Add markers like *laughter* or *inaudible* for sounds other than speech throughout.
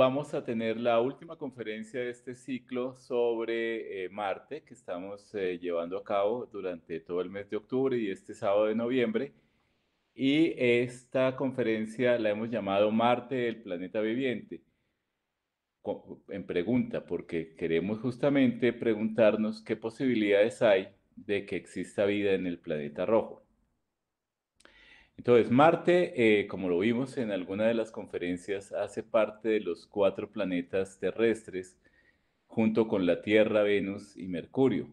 vamos a tener la última conferencia de este ciclo sobre eh, Marte que estamos eh, llevando a cabo durante todo el mes de octubre y este sábado de noviembre. Y esta conferencia la hemos llamado Marte, el planeta viviente, en pregunta, porque queremos justamente preguntarnos qué posibilidades hay de que exista vida en el planeta rojo. Entonces, Marte, eh, como lo vimos en alguna de las conferencias, hace parte de los cuatro planetas terrestres, junto con la Tierra, Venus y Mercurio.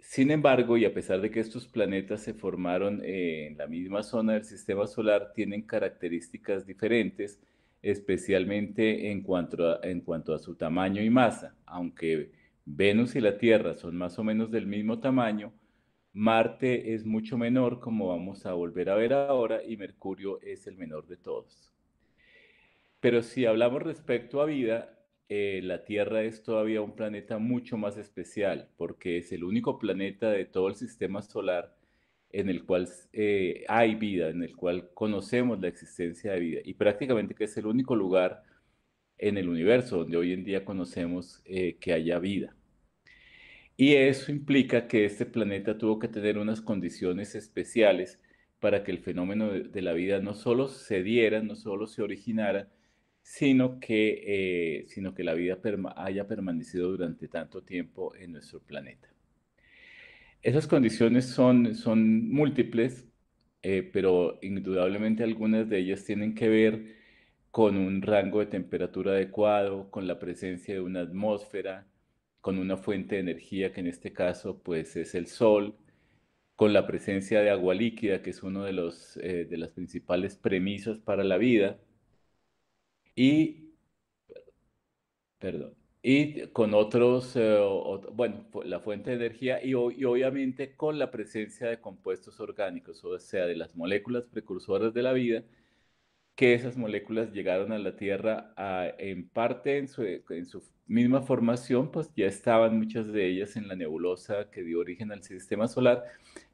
Sin embargo, y a pesar de que estos planetas se formaron eh, en la misma zona del sistema solar, tienen características diferentes, especialmente en cuanto a su tamaño y masa. Aunque Venus y la Tierra son más o menos del mismo tamaño, Marte es mucho menor, como vamos a volver a ver ahora, y Mercurio es el menor de todos. Pero si hablamos respecto a vida, eh, la Tierra es todavía un planeta mucho más especial, porque es el único planeta de todo el sistema solar en el cual eh, hay vida, en el cual conocemos la existencia de vida, y prácticamente que es el único lugar en el universo donde hoy en día conocemos eh, que haya vida. Y eso implica que este planeta tuvo que tener unas condiciones especiales para que el fenómeno de la vida no solo se diera, no solo se originara, sino que, eh, sino que la vida haya permanecido durante tanto tiempo en nuestro planeta. Esas condiciones son, son múltiples, eh, pero indudablemente algunas de ellas tienen que ver con un rango de temperatura adecuado, con la presencia de una atmósfera, con una fuente de energía que en este caso pues es el sol, con la presencia de agua líquida, que es uno de, los, eh, de las principales premisas para la vida, y, y con otros, eh, bueno, la fuente de energía y obviamente con la presencia de compuestos orgánicos, o sea, de las moléculas precursoras de la vida, que esas moléculas llegaron a la Tierra ah, en parte en su, misma formación, pues ya estaban muchas de ellas en la nebulosa que dio origen al sistema solar,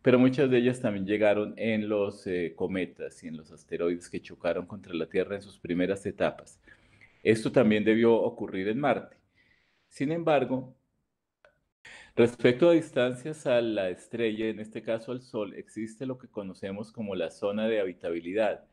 pero muchas de ellas también llegaron en los eh, cometas y en los asteroides que chocaron contra la Tierra en sus primeras etapas. Esto también debió ocurrir en Marte. Sin embargo, Respecto a distancias a la estrella, en este caso al Sol, existe lo que conocemos como la zona de habitabilidad,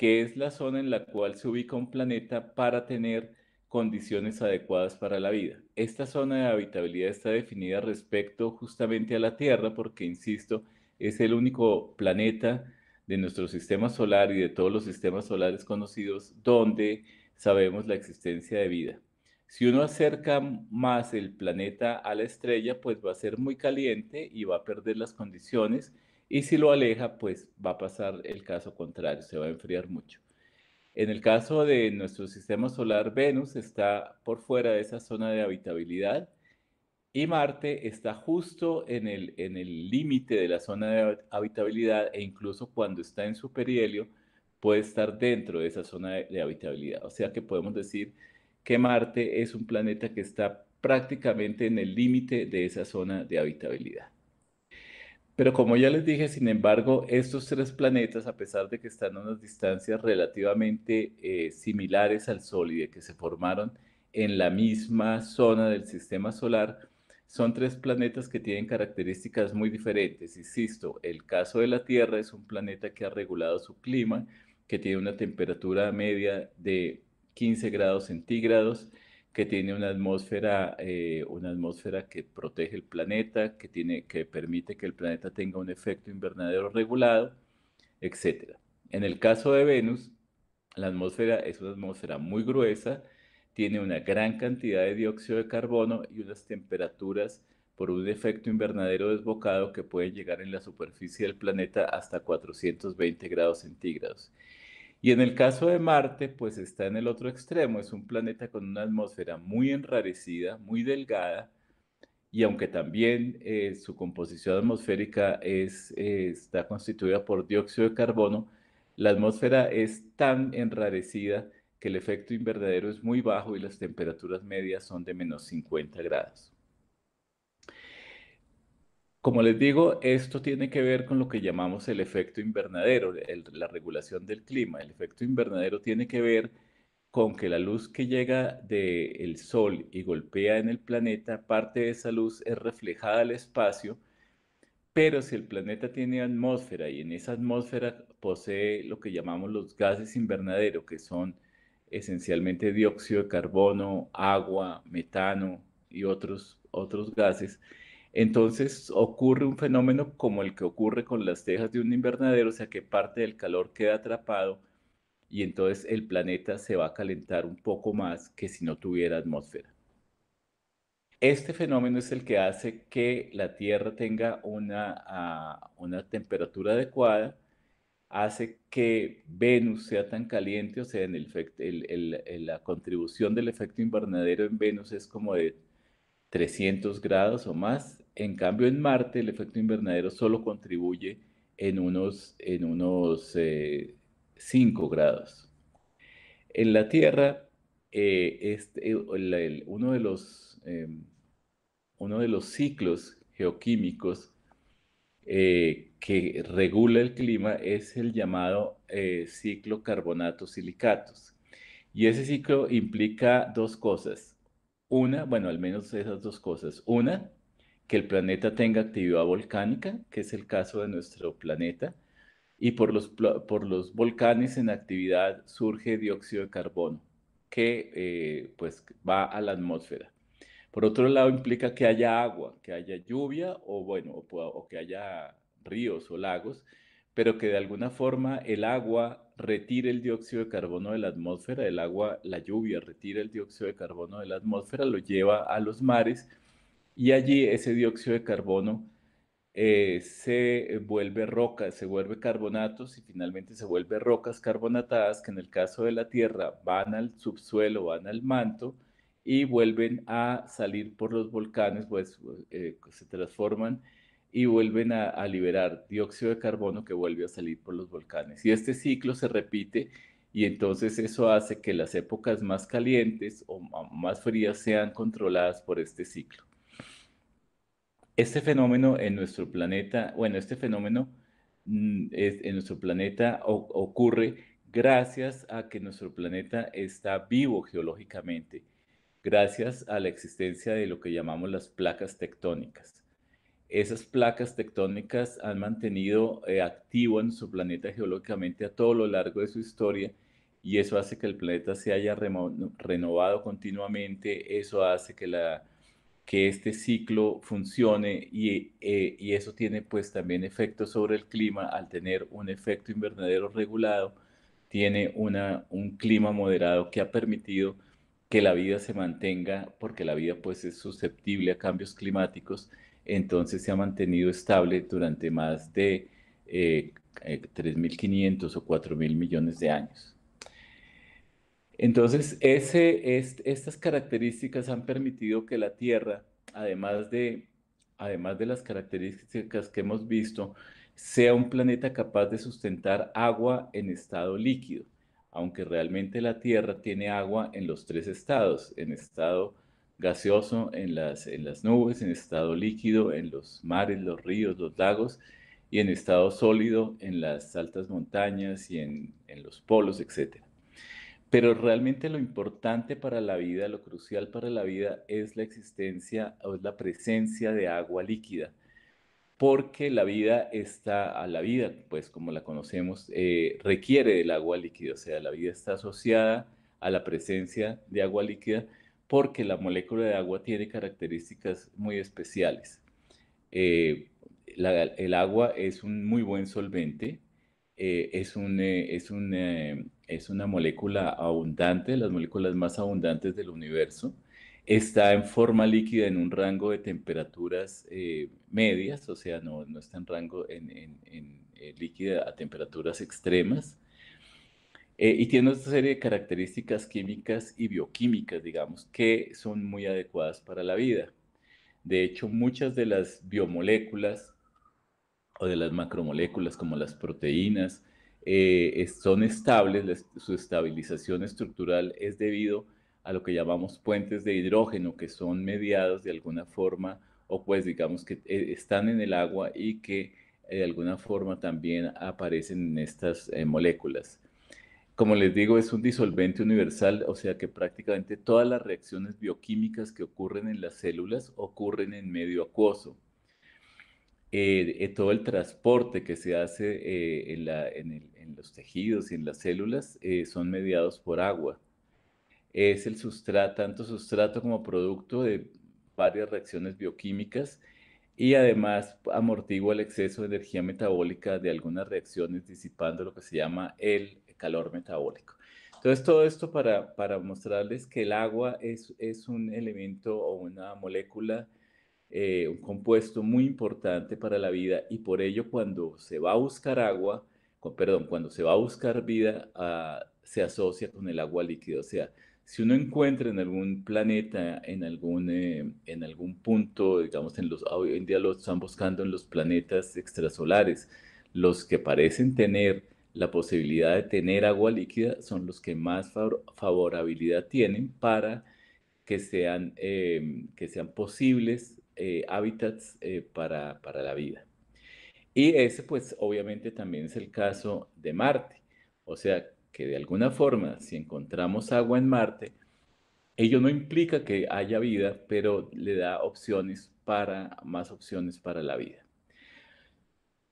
que es la zona en la cual se ubica un planeta para tener condiciones adecuadas para la vida. Esta zona de habitabilidad está definida respecto justamente a la Tierra porque, insisto, es el único planeta de nuestro sistema solar y de todos los sistemas solares conocidos donde sabemos la existencia de vida. Si uno acerca más el planeta a la estrella, pues va a ser muy caliente y va a perder las condiciones y si lo aleja, pues va a pasar el caso contrario, se va a enfriar mucho. En el caso de nuestro sistema solar, Venus está por fuera de esa zona de habitabilidad y Marte está justo en el en límite de la zona de habitabilidad e incluso cuando está en su perihelio puede estar dentro de esa zona de habitabilidad. O sea que podemos decir que Marte es un planeta que está prácticamente en el límite de esa zona de habitabilidad. Pero como ya les dije, sin embargo, estos tres planetas, a pesar de que están a unas distancias relativamente eh, similares al Sol y de que se formaron en la misma zona del sistema solar, son tres planetas que tienen características muy diferentes. Insisto, el caso de la Tierra es un planeta que ha regulado su clima, que tiene una temperatura media de 15 grados centígrados, que tiene una atmósfera, eh, una atmósfera que protege el planeta, que, tiene, que permite que el planeta tenga un efecto invernadero regulado, etc. En el caso de Venus, la atmósfera es una atmósfera muy gruesa, tiene una gran cantidad de dióxido de carbono y unas temperaturas por un efecto invernadero desbocado que pueden llegar en la superficie del planeta hasta 420 grados centígrados. Y en el caso de Marte, pues está en el otro extremo, es un planeta con una atmósfera muy enrarecida, muy delgada, y aunque también eh, su composición atmosférica eh, está constituida por dióxido de carbono, la atmósfera es tan enrarecida que el efecto invernadero es muy bajo y las temperaturas medias son de menos 50 grados. Como les digo, esto tiene que ver con lo que llamamos el efecto invernadero, la regulación del clima. El efecto invernadero tiene que ver con que la luz que llega del Sol y golpea en el planeta, parte de esa luz es reflejada al espacio, pero si el planeta tiene atmósfera y en esa atmósfera posee lo que llamamos los gases invernadero, que son esencialmente dióxido de carbono, agua, metano y otros, otros gases, entonces ocurre un fenómeno como el que ocurre con las tejas de un invernadero, o sea que parte del calor queda atrapado y entonces el planeta se va a calentar un poco más que si no tuviera atmósfera. Este fenómeno es el que hace que la Tierra tenga una, ah, temperatura adecuada, hace que Venus sea tan caliente, o sea, en la contribución del efecto invernadero en Venus es como de 300 grados o más, en cambio, en Marte el efecto invernadero solo contribuye en unos, en unos 5 eh, grados. En la Tierra, eh, este, uno, de los, em, uno de los ciclos geoquímicos eh, que regula el clima es el llamado eh, ciclo carbonato silicatos Y ese ciclo implica dos cosas. Una, bueno, al menos esas dos cosas. Una, que el planeta tenga actividad volcánica, que es el caso de nuestro planeta, y por los, por los volcanes en actividad surge dióxido de carbono, que eh, pues va a la atmósfera. Por otro lado, implica que haya agua, que haya lluvia o, bueno, o, que haya ríos o lagos, pero que de alguna forma el agua retire el dióxido de carbono de la atmósfera, el agua, la lluvia retira el dióxido de carbono de la atmósfera, lo lleva a los mares y allí ese dióxido de carbono eh, se vuelve roca, se vuelve carbonatos y finalmente se vuelve rocas carbonatadas que en el caso de la Tierra van al subsuelo, van al manto y vuelven a salir por los volcanes, pues eh, se transforman y vuelven a, liberar dióxido de carbono que vuelve a salir por los volcanes. Y este ciclo se repite y entonces eso hace que las épocas más calientes o más frías sean controladas por este ciclo. Este fenómeno en nuestro planeta, bueno, este fenómeno mm, en nuestro planeta ocurre gracias a que nuestro planeta está vivo geológicamente, gracias a la existencia de lo que llamamos las placas tectónicas. Esas placas tectónicas han mantenido eh, activo en nuestro planeta geológicamente a todo lo largo de su historia y eso hace que el planeta se haya renovado continuamente, eso hace que la que este ciclo funcione y, eh, y, eso tiene pues también efectos sobre el clima al tener un efecto invernadero regulado, tiene una, un clima moderado que ha permitido que la vida se mantenga, porque la vida pues es susceptible a cambios climáticos, entonces se ha mantenido estable durante más de 3.500 eh, eh, o 4.000 millones de años. Entonces, estas características han permitido que la Tierra, además de, además de las características que hemos visto, sea un planeta capaz de sustentar agua en estado líquido, aunque realmente la Tierra tiene agua en los tres estados, en estado gaseoso, en las, nubes, en estado líquido, en los mares, los ríos, los lagos, y en estado sólido, en las altas montañas y en, en los polos, etcétera. Pero realmente lo importante para la vida, lo crucial para la vida es la existencia o es la presencia de agua líquida, porque la vida está, a la vida, pues como la conocemos, eh, requiere del agua líquida, o sea, la vida está asociada a la presencia de agua líquida porque la molécula de agua tiene características muy especiales. Eh, el agua es un muy buen solvente, eh, es un, es un es una molécula abundante, las moléculas más abundantes del universo. Está en forma líquida en un rango de temperaturas eh, medias, o sea, no, está en rango en, eh, líquida a temperaturas extremas. Eh, y tiene una serie de características químicas y bioquímicas, digamos, que son muy adecuadas para la vida. De hecho, muchas de las biomoléculas o de las macromoléculas como las proteínas, eh, son estables, su estabilización estructural es debido a lo que llamamos puentes de hidrógeno, que son mediados de alguna forma, o pues digamos que eh, están en el agua y que de alguna forma también aparecen en estas eh, moléculas. Como les digo, es un disolvente universal, o sea que prácticamente todas las reacciones bioquímicas que ocurren en las células ocurren en medio acuoso. Eh, eh, todo el transporte que se hace eh, en, los tejidos y en las células son mediados por agua. Es el sustrato, tanto sustrato como producto de varias reacciones bioquímicas y además amortigua el exceso de energía metabólica de algunas reacciones disipando lo que se llama el calor metabólico. Entonces, todo esto para, mostrarles que el agua es un elemento o una molécula eh, un compuesto muy importante para la vida y por ello cuando se va a buscar agua, perdón, cuando se va a buscar vida, ah, se asocia con el agua líquida. O sea, si uno encuentra en algún planeta, en algún, eh, en algún punto, digamos, en los, hoy en día lo están buscando en los planetas extrasolares, los que parecen tener la posibilidad de tener agua líquida son los que más favorabilidad tienen para que sean, em, que sean posibles eh, hábitats eh, para, para, la vida. Y ese pues obviamente también es el caso de Marte. O sea que de alguna forma si encontramos agua en Marte, ello no implica que haya vida, pero le da opciones para, más opciones para la vida.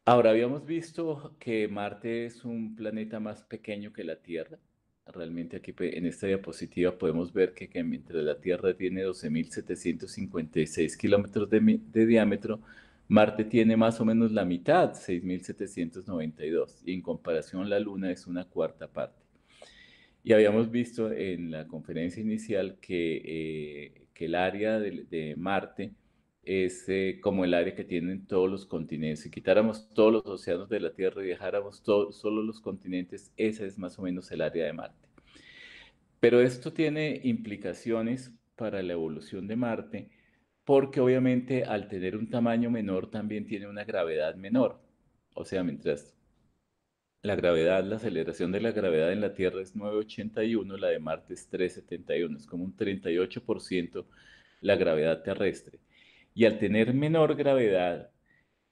Ahora habíamos visto que Marte es un planeta más pequeño que la Tierra, Realmente aquí pues, en esta diapositiva podemos ver que, mientras la Tierra tiene 12.756 kilómetros de, diámetro, Marte tiene más o menos la mitad, 6.792, y en comparación la Luna es una cuarta parte. Y habíamos visto en la conferencia inicial que, eh, el área de Marte es como el área que tienen todos los continentes. Si quitáramos todos los océanos de la Tierra y dejáramos solo los continentes, esa es más o menos el área de Marte. Pero esto tiene implicaciones para la evolución de Marte, porque obviamente al tener un tamaño menor también tiene una gravedad menor. O sea, mientras la gravedad, la aceleración de la gravedad en la Tierra es 981, la de Marte es 371, es como un 38% la gravedad terrestre. Y al tener menor gravedad,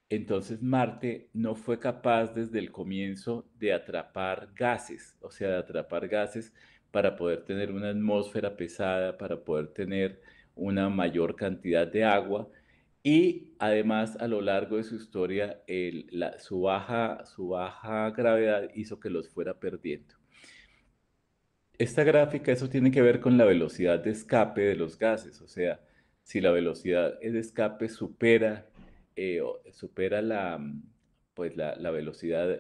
entonces Marte no fue capaz desde el comienzo de atrapar gases, o sea, de atrapar gases para poder tener una atmósfera pesada, para poder tener una mayor cantidad de agua. Y además, a lo largo de su historia, su, baja, su baja gravedad hizo que los fuera perdiendo. Esta gráfica, eso tiene que ver con la velocidad de escape de los gases, o sea, si la velocidad de escape supera, eh, supera la, mm, pues la, velocidad,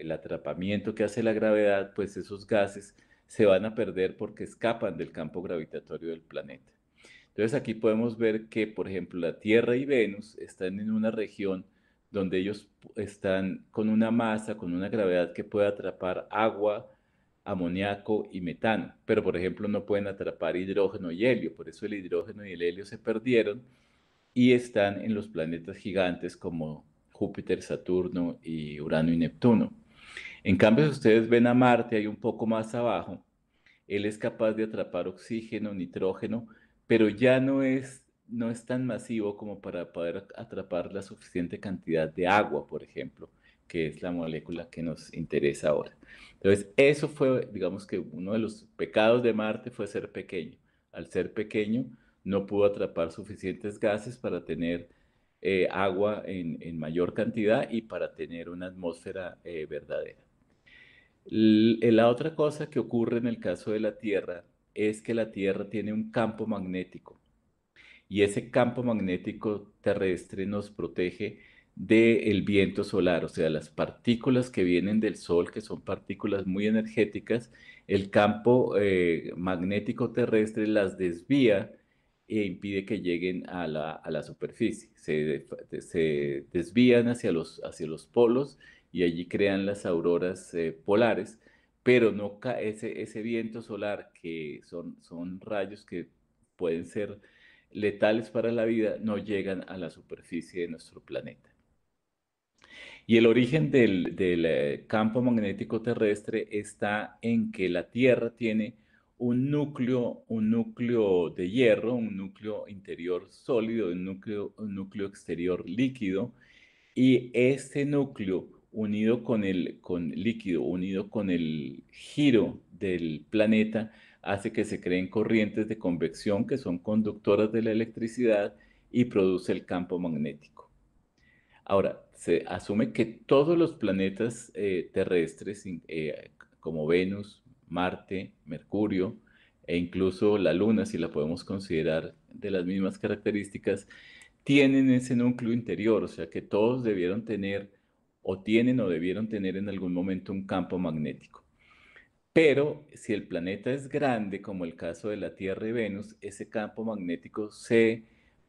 el atrapamiento que hace la gravedad, pues esos gases se van a perder porque escapan del campo gravitatorio del planeta. Entonces aquí podemos ver que, por ejemplo, la Tierra y Venus están en una región donde ellos están con una masa, con una gravedad que puede atrapar agua, amoníaco y metano, pero por ejemplo no pueden atrapar hidrógeno y helio, por eso el hidrógeno y el helio se perdieron y están en los planetas gigantes como Júpiter, Saturno y Urano y Neptuno. En cambio, si ustedes ven a Marte ahí un poco más abajo, él es capaz de atrapar oxígeno, nitrógeno, pero ya no es, no es tan masivo como para poder atrapar la suficiente cantidad de agua, por ejemplo, que es la molécula que nos interesa ahora. Entonces, eso fue, digamos que uno de los pecados de Marte fue ser pequeño. Al ser pequeño, no pudo atrapar suficientes gases para tener eh, agua en, mayor cantidad y para tener una atmósfera eh, verdadera. Eh, la otra cosa que ocurre en el caso de la Tierra es que la Tierra tiene un campo magnético y ese campo magnético terrestre nos protege del viento solar, o sea, las partículas que vienen del Sol, que son partículas muy energéticas, el campo eh, magnético terrestre las desvía e impide que lleguen a la, superficie. Se, desvían hacia los, hacia los polos y allí crean las auroras eh, polares, pero no ese, ese viento solar, que son, son rayos que pueden ser letales para la vida, no llegan a la superficie de nuestro planeta. Y el origen del, eh, campo magnético terrestre está en que la Tierra tiene un núcleo, un núcleo de hierro, un núcleo interior sólido, un núcleo, exterior líquido, y este núcleo unido con el con líquido, unido con el giro del planeta, hace que se creen corrientes de convección que son conductoras de la electricidad y produce el campo magnético. Ahora, se asume que todos los planetas eh, terrestres, eh, como Venus, Marte, Mercurio, e incluso la Luna, si la podemos considerar de las mismas características, tienen ese núcleo interior, o sea que todos debieron tener o tienen o debieron tener en algún momento un campo magnético. Pero si el planeta es grande, como el caso de la Tierra y Venus, ese campo magnético se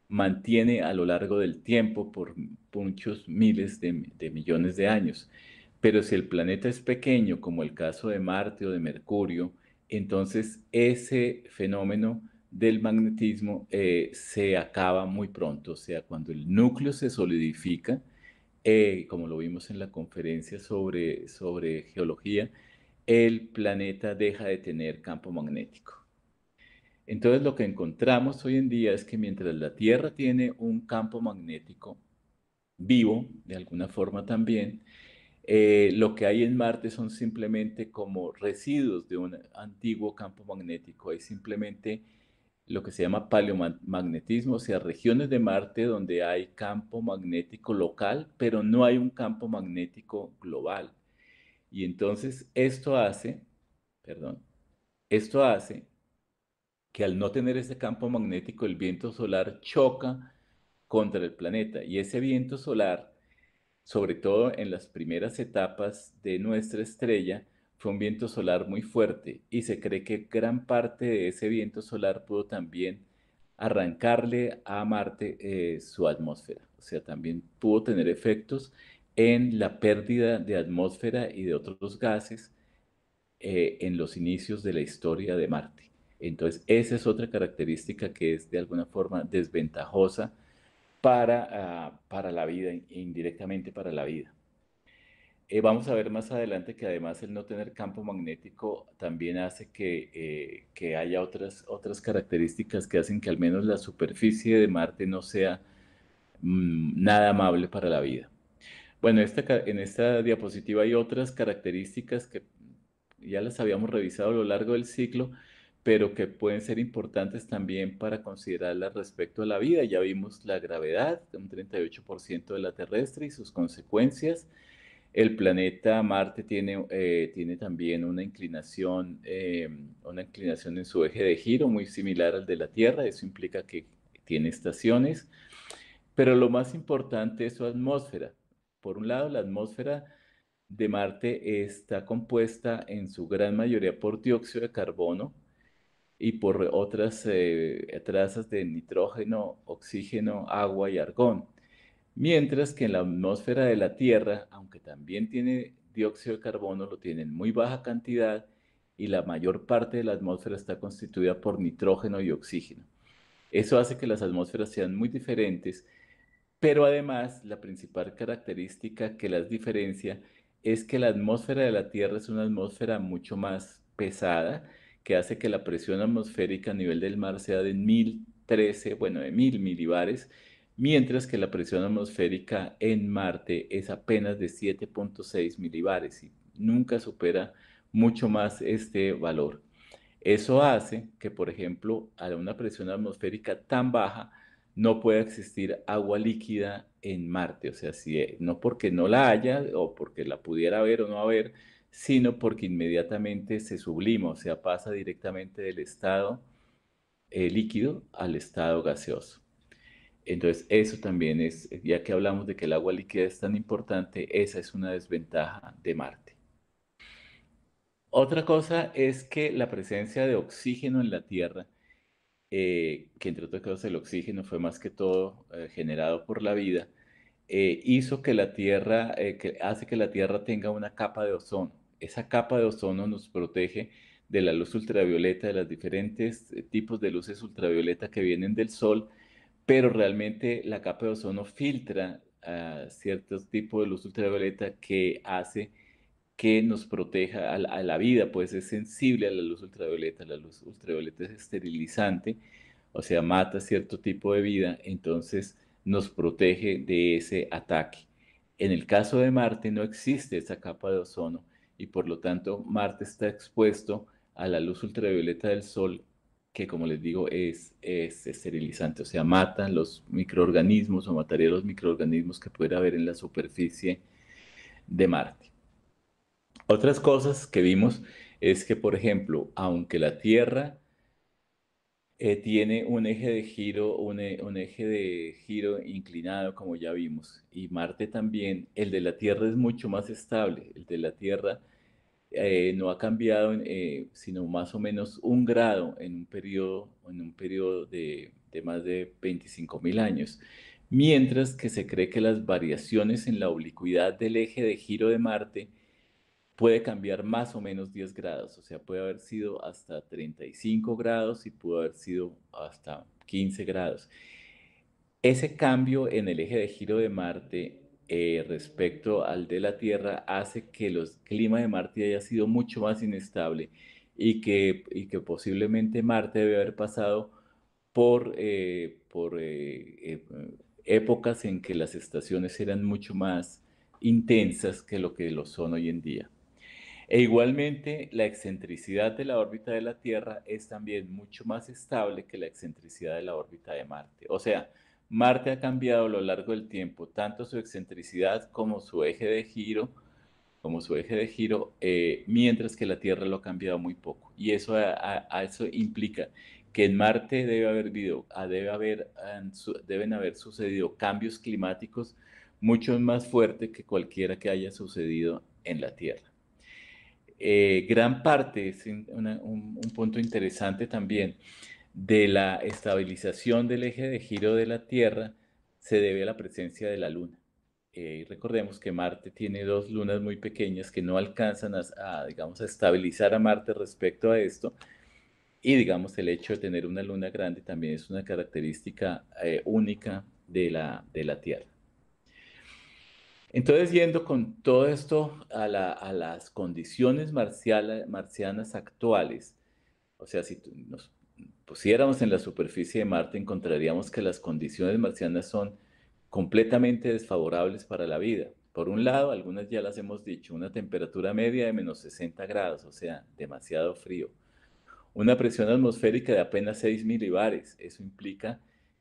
mantiene a lo largo del tiempo por muchos miles de, millones de años. Pero si el planeta es pequeño, como el caso de Marte o de Mercurio, entonces ese fenómeno del magnetismo eh, se acaba muy pronto, o sea, cuando el núcleo se solidifica, eh, como lo vimos en la conferencia sobre, sobre geología, el planeta deja de tener campo magnético. Entonces lo que encontramos hoy en día es que mientras la Tierra tiene un campo magnético vivo, de alguna forma también, eh, lo que hay en Marte son simplemente como residuos de un antiguo campo magnético. Hay simplemente lo que se llama paleomagnetismo, o sea, regiones de Marte donde hay campo magnético local, pero no hay un campo magnético global. Y entonces esto hace, perdón, esto hace que al no tener ese campo magnético, el viento solar choca contra el planeta. Y ese viento solar, sobre todo en las primeras etapas de nuestra estrella, fue un viento solar muy fuerte y se cree que gran parte de ese viento solar pudo también arrancarle a Marte eh, su atmósfera. O sea, también pudo tener efectos en la pérdida de atmósfera y de otros gases eh, en los inicios de la historia de Marte. Entonces, esa es otra característica que es de alguna forma desventajosa para, ah, la vida, indirectamente para la vida. Eh, vamos a ver más adelante que además el no tener campo magnético también hace que, eh, haya otras, características que hacen que al menos la superficie de Marte no sea mm, nada amable para la vida. Bueno, en esta diapositiva hay otras características que ya las habíamos revisado a lo largo del ciclo, pero que pueden ser importantes también para considerarlas respecto a la vida. Ya vimos la gravedad, un 38% de la terrestre y sus consecuencias. El planeta Marte tiene, eh, tiene también una inclinación, eh, una inclinación en su eje de giro muy similar al de la Tierra, eso implica que tiene estaciones, pero lo más importante es su atmósfera. Por un lado, la atmósfera de Marte está compuesta en su gran mayoría por dióxido de carbono, y por otras eh, trazas de nitrógeno, oxígeno, agua y argón. Mientras que en la atmósfera de la Tierra, aunque también tiene dióxido de carbono, lo tiene en muy baja cantidad y la mayor parte de la atmósfera está constituida por nitrógeno y oxígeno. Eso hace que las atmósferas sean muy diferentes, pero además la principal característica que las diferencia es que la atmósfera de la Tierra es una atmósfera mucho más pesada, que hace que la presión atmosférica a nivel del mar sea de 1013, bueno, de 1000 milibares, mientras que la presión atmosférica en Marte es apenas de 7.6 milibares y nunca supera mucho más este valor. Eso hace que, por ejemplo, a una presión atmosférica tan baja, no pueda existir agua líquida en Marte. O sea, si, eh, no porque no la haya o porque la pudiera haber o no haber, sino porque inmediatamente se sublima, o sea, pasa directamente del estado eh, líquido al estado gaseoso. Entonces, eso también es, ya que hablamos de que el agua líquida es tan importante, esa es una desventaja de Marte. Otra cosa es que la presencia de oxígeno en la Tierra, eh, que entre otras cosas el oxígeno fue más que todo eh, generado por la vida, hizo que la Tierra, que hace que la Tierra tenga una capa de ozono esa capa de ozono nos protege de la luz ultravioleta, de los diferentes eh, tipos de luces ultravioleta que vienen del sol, pero realmente la capa de ozono filtra ciertos tipos de luz ultravioleta que hace que nos proteja a la, vida, pues es sensible a la luz ultravioleta, la luz ultravioleta es esterilizante, o sea, mata cierto tipo de vida, entonces nos protege de ese ataque. En el caso de Marte no existe esa capa de ozono, y por lo tanto Marte está expuesto a la luz ultravioleta del Sol, que como les digo es, esterilizante, o sea, mata los microorganismos o mataría los microorganismos que pudiera haber en la superficie de Marte. Otras cosas que vimos es que, por ejemplo, aunque la Tierra eh, tiene un eje de giro, e, un, eje de giro inclinado, como ya vimos, y Marte también. El de la Tierra es mucho más estable. El de la Tierra eh, no ha cambiado, eh, sino más o menos un grado en un periodo, en un de, de más de 25 mil años. Mientras que se cree que las variaciones en la oblicuidad del eje de giro de Marte puede cambiar más o menos 10 grados, o sea, puede haber sido hasta 35 grados y pudo haber sido hasta 15 grados. Ese cambio en el eje de giro de Marte eh, respecto al de la Tierra hace que el clima de Marte haya sido mucho más inestable y que, que posiblemente Marte debe haber pasado por, eh, por eh, épocas en que las estaciones eran mucho más intensas que lo que lo son hoy en día. E igualmente, la excentricidad de la órbita de la Tierra es también mucho más estable que la excentricidad de la órbita de Marte. O sea, Marte ha cambiado a lo largo del tiempo tanto su excentricidad como su eje de giro, como su eje de giro, eh, mientras que la Tierra lo ha cambiado muy poco. Y eso, eso implica que en Marte debe haber habido, ah, debe haber, deben haber sucedido cambios climáticos mucho más fuertes que cualquiera que haya sucedido en la Tierra. Eh, gran parte, es un, punto interesante también, de la estabilización del eje de giro de la Tierra se debe a la presencia de la Luna. Eh, recordemos que Marte tiene dos lunas muy pequeñas que no alcanzan a, digamos, a estabilizar a Marte respecto a esto. Y, digamos, el hecho de tener una luna grande también es una característica eh, única de la, de la Tierra. Entonces, yendo con todo esto a, las condiciones marcianas actuales, o sea, si nos pusiéramos en la superficie de Marte, encontraríamos que las condiciones marcianas son completamente desfavorables para la vida. Por un lado, algunas ya las hemos dicho, una temperatura media de menos 60 grados, o sea, demasiado frío. Una presión atmosférica de apenas 6 milibares, eso implica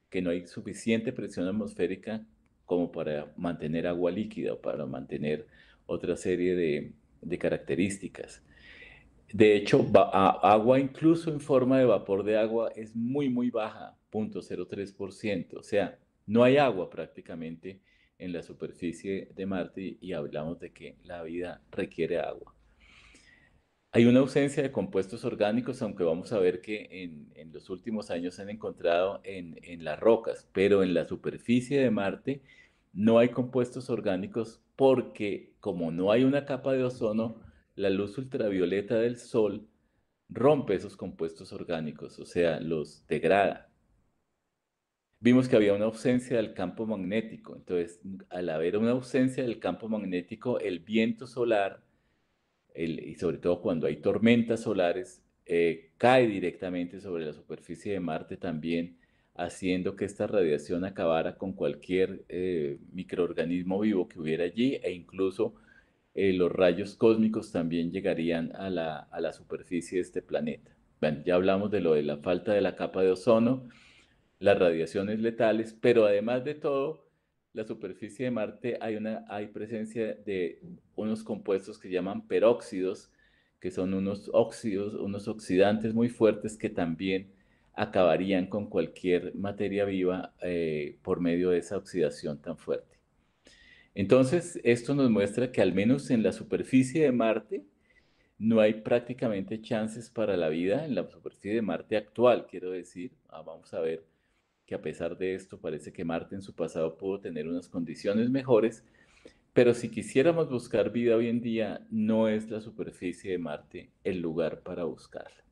que no hay suficiente presión atmosférica como para mantener agua líquida, o para mantener otra serie de, de características. De hecho, agua incluso en forma de vapor de agua es muy, muy baja, 0.03%. O sea, no hay agua prácticamente en la superficie de Marte y hablamos de que la vida requiere agua. Hay una ausencia de compuestos orgánicos, aunque vamos a ver que en, los últimos años se han encontrado en, en, las rocas, pero en la superficie de Marte no hay compuestos orgánicos porque como no hay una capa de ozono, la luz ultravioleta del Sol rompe esos compuestos orgánicos, o sea, los degrada. Vimos que había una ausencia del campo magnético, entonces al haber una ausencia del campo magnético, el viento solar y sobre todo cuando hay tormentas solares, eh, cae directamente sobre la superficie de Marte también, haciendo que esta radiación acabara con cualquier eh, microorganismo vivo que hubiera allí e incluso eh, los rayos cósmicos también llegarían a la, superficie de este planeta. ya hablamos de lo de la falta de la capa de ozono, las radiaciones letales, pero además de todo, la superficie de Marte hay, una, hay presencia de unos compuestos que llaman peróxidos, que son unos óxidos, unos oxidantes muy fuertes que también acabarían con cualquier materia viva eh, por medio de esa oxidación tan fuerte. Entonces, esto nos muestra que al menos en la superficie de Marte no hay prácticamente chances para la vida en la superficie de Marte actual, quiero decir. Ah, vamos a ver que a pesar de esto parece que Marte en su pasado pudo tener unas condiciones mejores, pero si quisiéramos buscar vida hoy en día, no es la superficie de Marte el lugar para buscarla.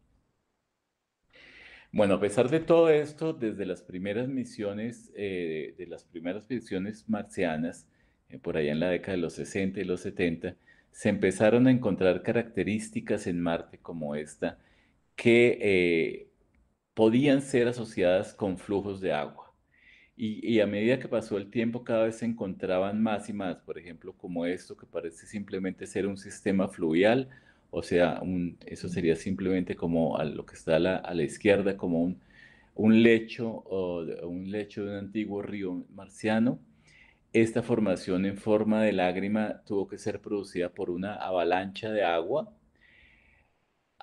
Bueno, a pesar de todo esto, desde las primeras misiones, eh, de las primeras misiones marcianas, eh, por allá en la década de los 60 y los 70, se empezaron a encontrar características en Marte como esta que eh, podían ser asociadas con flujos de agua. Y, a medida que pasó el tiempo cada vez se encontraban más y más, por ejemplo, como esto que parece simplemente ser un sistema fluvial, o sea, eso sería simplemente como lo que está a la, izquierda, como un lecho o un lecho de un antiguo río marciano. Esta formación en forma de lágrima tuvo que ser producida por una avalancha de agua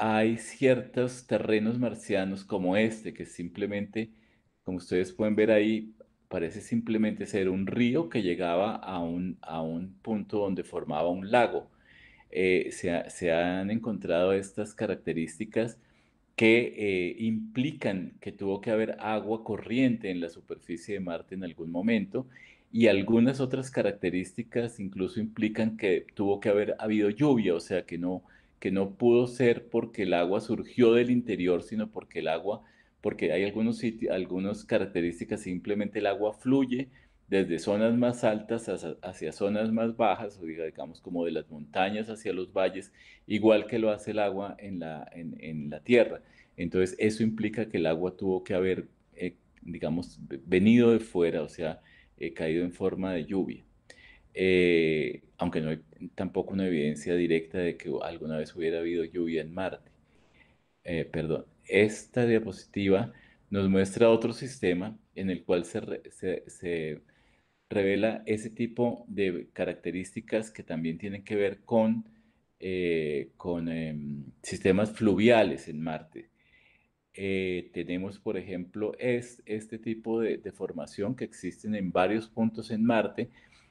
hay ciertos terrenos marcianos como este, que simplemente, como ustedes pueden ver ahí, parece simplemente ser un río que llegaba a un, a un punto donde formaba un lago. Eh, se, han encontrado estas características que eh, implican que tuvo que haber agua corriente en la superficie de Marte en algún momento y algunas otras características incluso implican que tuvo que haber habido lluvia, o sea que no, que no pudo ser porque el agua surgió del interior, sino porque el agua, porque hay algunos algunas características, simplemente el agua fluye desde zonas más altas hacia, zonas más bajas, o digamos como de las montañas hacia los valles, igual que lo hace el agua en la, en, la tierra. Entonces eso implica que el agua tuvo que haber, eh, digamos, venido de fuera, o sea, eh, caído en forma de lluvia. Eh, aunque no hay tampoco una evidencia directa de que alguna vez hubiera habido lluvia en Marte. Eh, perdón, esta diapositiva nos muestra otro sistema en el cual se, revela ese tipo de características que también tienen que ver con, eh, con em, sistemas fluviales en Marte. tenemos, por ejemplo, es, este tipo de, de, formación que existen en varios puntos en Marte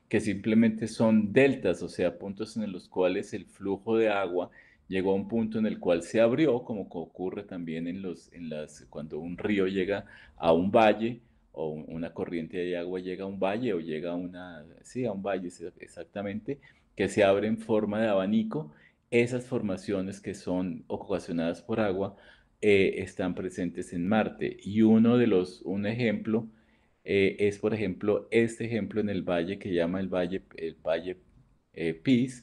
que simplemente son deltas, o sea, puntos en los cuales el flujo de agua llegó a un punto en el cual se abrió, como ocurre también en los, en las, cuando un río llega a un valle o una corriente de agua llega a un valle o llega a una, sí, a un valle exactamente, que se abre en forma de abanico, esas formaciones que son ocasionadas por agua eh, están presentes en Marte. Y uno de los, un ejemplo, eh, es, por ejemplo, este ejemplo en el valle que llama el Valle, el valle eh, Peace,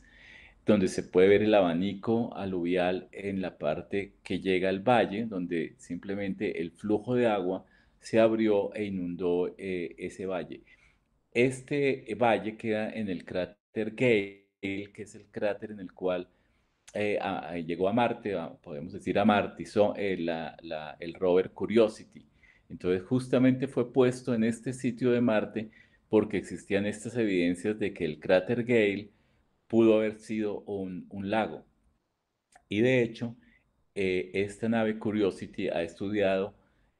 donde se puede ver el abanico aluvial en la parte que llega al valle, donde simplemente el flujo de agua se abrió e inundó eh, ese valle. Este valle queda en el cráter Gale, que es el cráter en el cual llegó a Marte, podemos decir a Marte, hizo, el rover Curiosity. Entonces justamente fue puesto en este sitio de Marte porque existían estas evidencias de que el cráter Gale pudo haber sido un, lago. Y de hecho, eh, esta nave Curiosity ha estudiado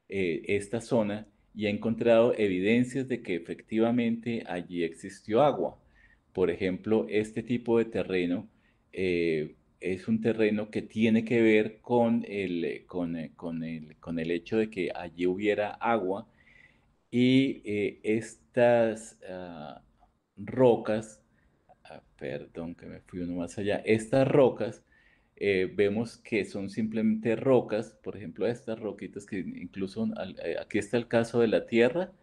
eh, esta zona y ha encontrado evidencias de que efectivamente allí existió agua. Por ejemplo, este tipo de terreno eh, es un terreno que tiene que ver eh, eh, con el, con, el, hecho de que allí hubiera agua y eh, estas ah, rocas, ah, perdón que me fui uno más allá, estas rocas vemos que son simplemente rocas, por ejemplo estas roquitas que incluso aquí está el caso de la Tierra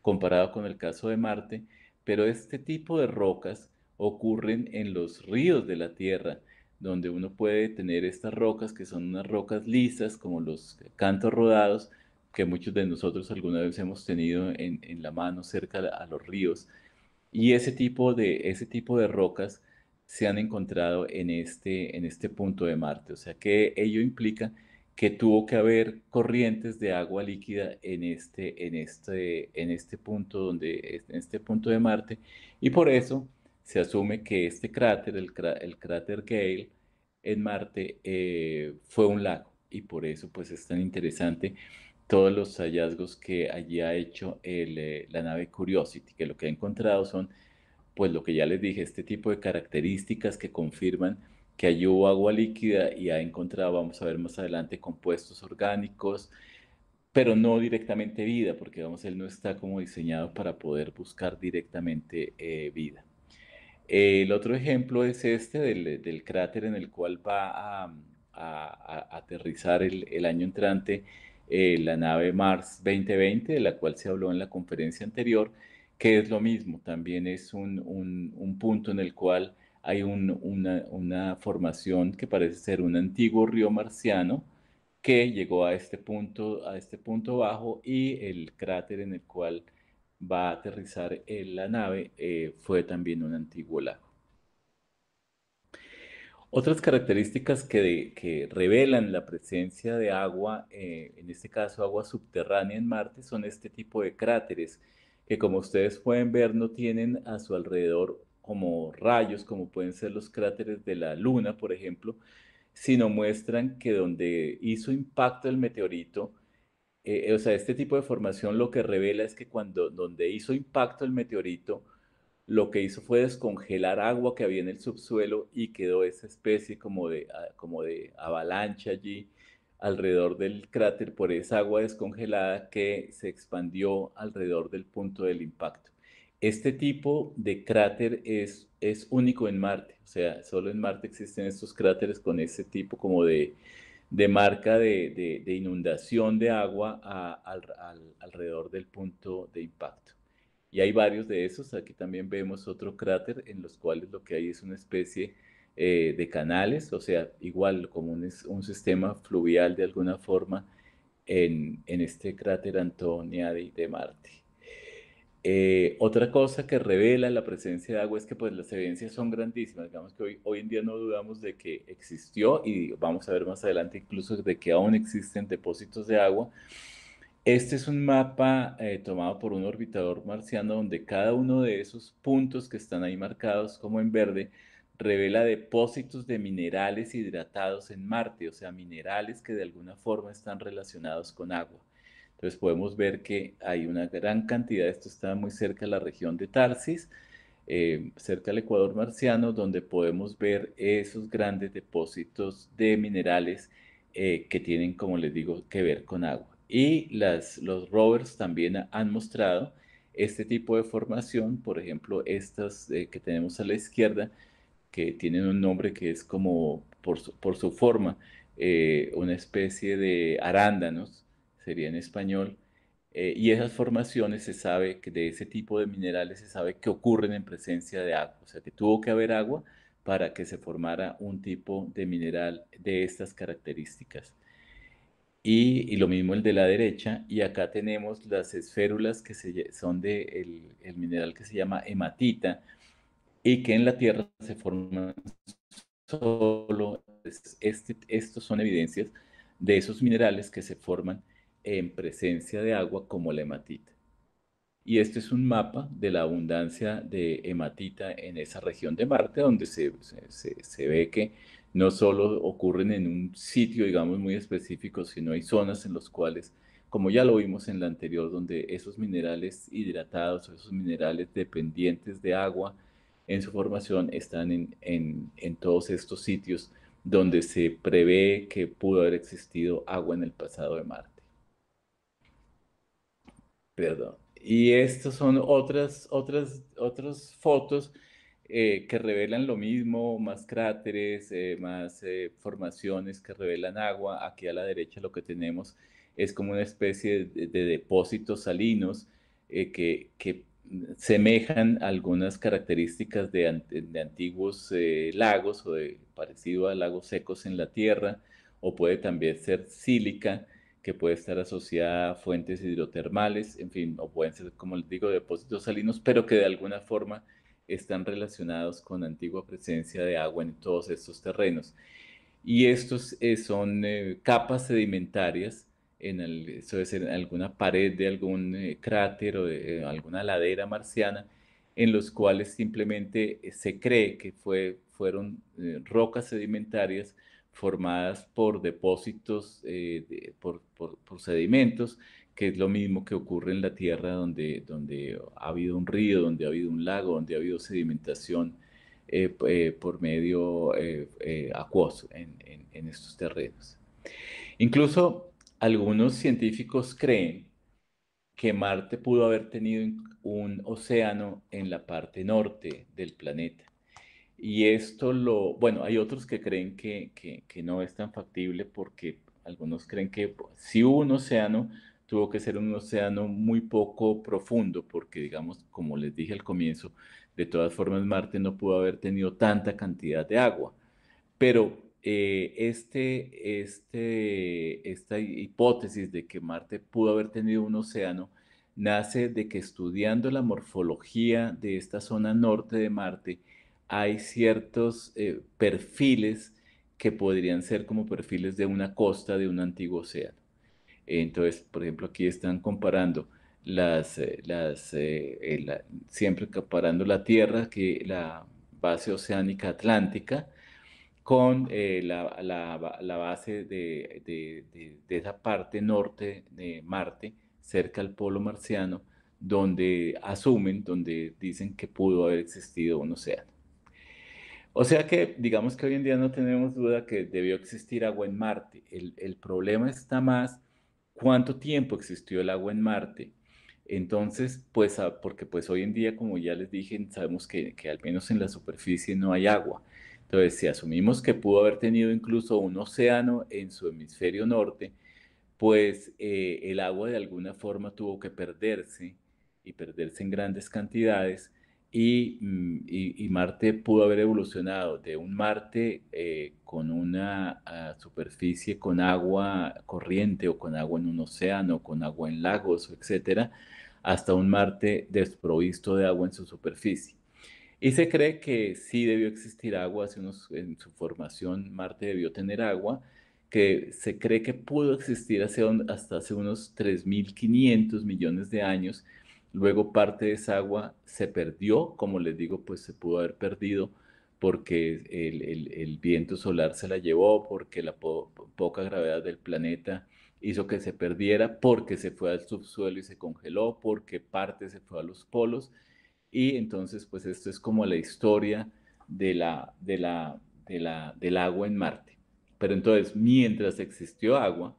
comparado con el caso de Marte, pero este tipo de rocas ocurren en los ríos de la Tierra donde uno puede tener estas rocas que son unas rocas lisas, como los cantos rodados, que muchos de nosotros alguna vez hemos tenido en, la mano cerca a los ríos. Y ese tipo de, ese tipo de rocas se han encontrado en este, en este punto de Marte. O sea que ello implica que tuvo que haber corrientes de agua líquida en este, en este, en este punto donde, en este punto de Marte, y por eso se asume que este cráter, el, cráter Gale en Marte, eh, fue un lago y por eso pues es tan interesante todos los hallazgos que allí ha hecho eh, la nave Curiosity, que lo que ha encontrado son pues lo que ya les dije, este tipo de características que confirman que allí hubo agua líquida y ha encontrado, vamos a ver más adelante, compuestos orgánicos, pero no directamente vida, porque vamos, él no está como diseñado para poder buscar directamente eh, vida el otro ejemplo es este del, cráter en el cual va a, mm, aterrizar el, año entrante eh, la nave Mars 2020, de la cual se habló en la conferencia anterior, que es lo mismo, también es un, punto en el cual hay una, formación que parece ser un antiguo río marciano que llegó a este punto, a este punto bajo y el cráter en el cual va a aterrizar en la nave eh, fue también un antiguo lago. Otras características que, revelan la presencia de agua, eh, en este caso agua subterránea en Marte, son este tipo de cráteres que como ustedes pueden ver no tienen a su alrededor como rayos, como pueden ser los cráteres de la Luna, por ejemplo, sino muestran que donde hizo impacto el meteorito, eh, eh, o sea, este tipo de formación lo que revela es que cuando donde hizo impacto el meteorito, lo que hizo fue descongelar agua que había en el subsuelo y quedó esa especie como de, ah, como de avalancha allí alrededor del cráter por esa agua descongelada que se expandió alrededor del punto del impacto. Este tipo de cráter es, es único en Marte, o sea, solo en Marte existen estos cráteres con ese tipo como de, de marca de, inundación de agua alrededor del punto de impacto. Y hay varios de esos. Aquí también vemos otro cráter en los cuales lo que hay es una especie eh, de canales, o sea, igual como un, un sistema fluvial de alguna forma en, en este cráter Antoniadi de Marte. Eh, otra cosa que revela la presencia de agua es que pues, las evidencias son grandísimas. Digamos que hoy, en día no dudamos de que existió y vamos a ver más adelante incluso de que aún existen depósitos de agua. Este es un mapa eh, tomado por un orbitador marciano donde cada uno de esos puntos que están ahí marcados como en verde revela depósitos de minerales hidratados en Marte, o sea, minerales que de alguna forma están relacionados con agua. Entonces podemos ver que hay una gran cantidad, esto está muy cerca de la región de Tarsis, eh, cerca del Ecuador marciano, donde podemos ver esos grandes depósitos de minerales eh, que tienen, como les digo, que ver con agua. Y las, los rovers también han mostrado este tipo de formación, por ejemplo, estas eh, que tenemos a la izquierda, que tienen un nombre que es como por por su forma, una especie de arándanos, sería en español, eh, y esas formaciones se sabe que de ese tipo de minerales se sabe que ocurren en presencia de agua, o sea que tuvo que haber agua para que se formara un tipo de mineral de estas características. Y, lo mismo el de la derecha, y acá tenemos las esférulas que son del de el, mineral que se llama hematita y que en la Tierra se forman solo, pues, este, estos son evidencias de esos minerales que se forman en presencia de agua como la hematita. Y este es un mapa de la abundancia de hematita en esa región de Marte, donde se, se, se ve que no solo ocurren en un sitio, digamos, muy específico, sino hay zonas en las cuales, como ya lo vimos en la anterior, donde esos minerales hidratados esos minerales dependientes de agua en su formación están en, en, en todos estos sitios donde se prevé que pudo haber existido agua en el pasado de Marte. Perdón. Y estas son otras, otras, fotos eh, que revelan lo mismo, más cráteres, eh, más eh, formaciones que revelan agua. Aquí a la derecha lo que tenemos es como una especie de, depósitos salinos que, que, semejan algunas características de, antiguos lagos o parecido a lagos secos en la tierra, o puede también ser sílica que puede estar asociada a fuentes hidrotermales, en fin, o pueden ser, como les digo, depósitos salinos, pero que de alguna forma están relacionados con antigua presencia de agua en todos estos terrenos. Y estos eh, son eh, capas sedimentarias, en el, eso es en alguna pared de algún eh, cráter o de alguna ladera marciana, en los cuales simplemente se cree que fue, fueron rocas sedimentarias formadas por depósitos, eh, por, sedimentos, que es lo mismo que ocurre en la tierra donde, donde ha habido un río, donde ha habido un lago, donde ha habido sedimentación eh, eh, por medio acuoso en estos terrenos. Incluso algunos científicos creen que Marte pudo haber tenido un océano en la parte norte del planeta y esto lo, bueno, hay otros que creen que, no es tan factible porque algunos creen que si hubo un océano, tuvo que ser un océano muy poco profundo, porque digamos, como les dije al comienzo, de todas formas Marte no pudo haber tenido tanta cantidad de agua. Pero eh, este, este, esta hipótesis de que Marte pudo haber tenido un océano nace de que estudiando la morfología de esta zona norte de Marte, hay ciertos eh, perfiles que podrían ser como perfiles de una costa de un antiguo océano. Entonces, por ejemplo, aquí están comparando eh, eh, siempre comparando la Tierra, que la base oceánica atlántica, con la, base de, de, esa parte norte de Marte, cerca al polo marciano, donde asumen, donde dicen que pudo haber existido un océano. O sea que digamos que hoy en día no tenemos duda que debió existir agua en Marte. El, problema está más cuánto tiempo existió el agua en Marte. Entonces, pues, ah, porque pues hoy en día, como ya les dije, sabemos que, al menos en la superficie no hay agua. Entonces, si asumimos que pudo haber tenido incluso un océano en su hemisferio norte, pues eh, el agua de alguna forma tuvo que perderse y perderse en grandes cantidades Mm, y, Marte pudo haber evolucionado de un Marte eh, con una ah, superficie con agua corriente o con agua en un océano, con agua en lagos, etcétera, hasta un Marte desprovisto de agua en su superficie. Y se cree que sí debió existir agua, unos, en su formación Marte debió tener agua, que se cree que pudo existir hace hasta hace unos 3.500 millones de años, Luego parte de esa agua se perdió, como les digo, pues se pudo haber perdido porque el, viento solar se la llevó, porque la poca gravedad del planeta hizo que se perdiera, porque se fue al subsuelo y se congeló, porque parte se fue a los polos. Y entonces, pues esto es como la historia de del agua en Marte. Pero entonces, mientras existió agua,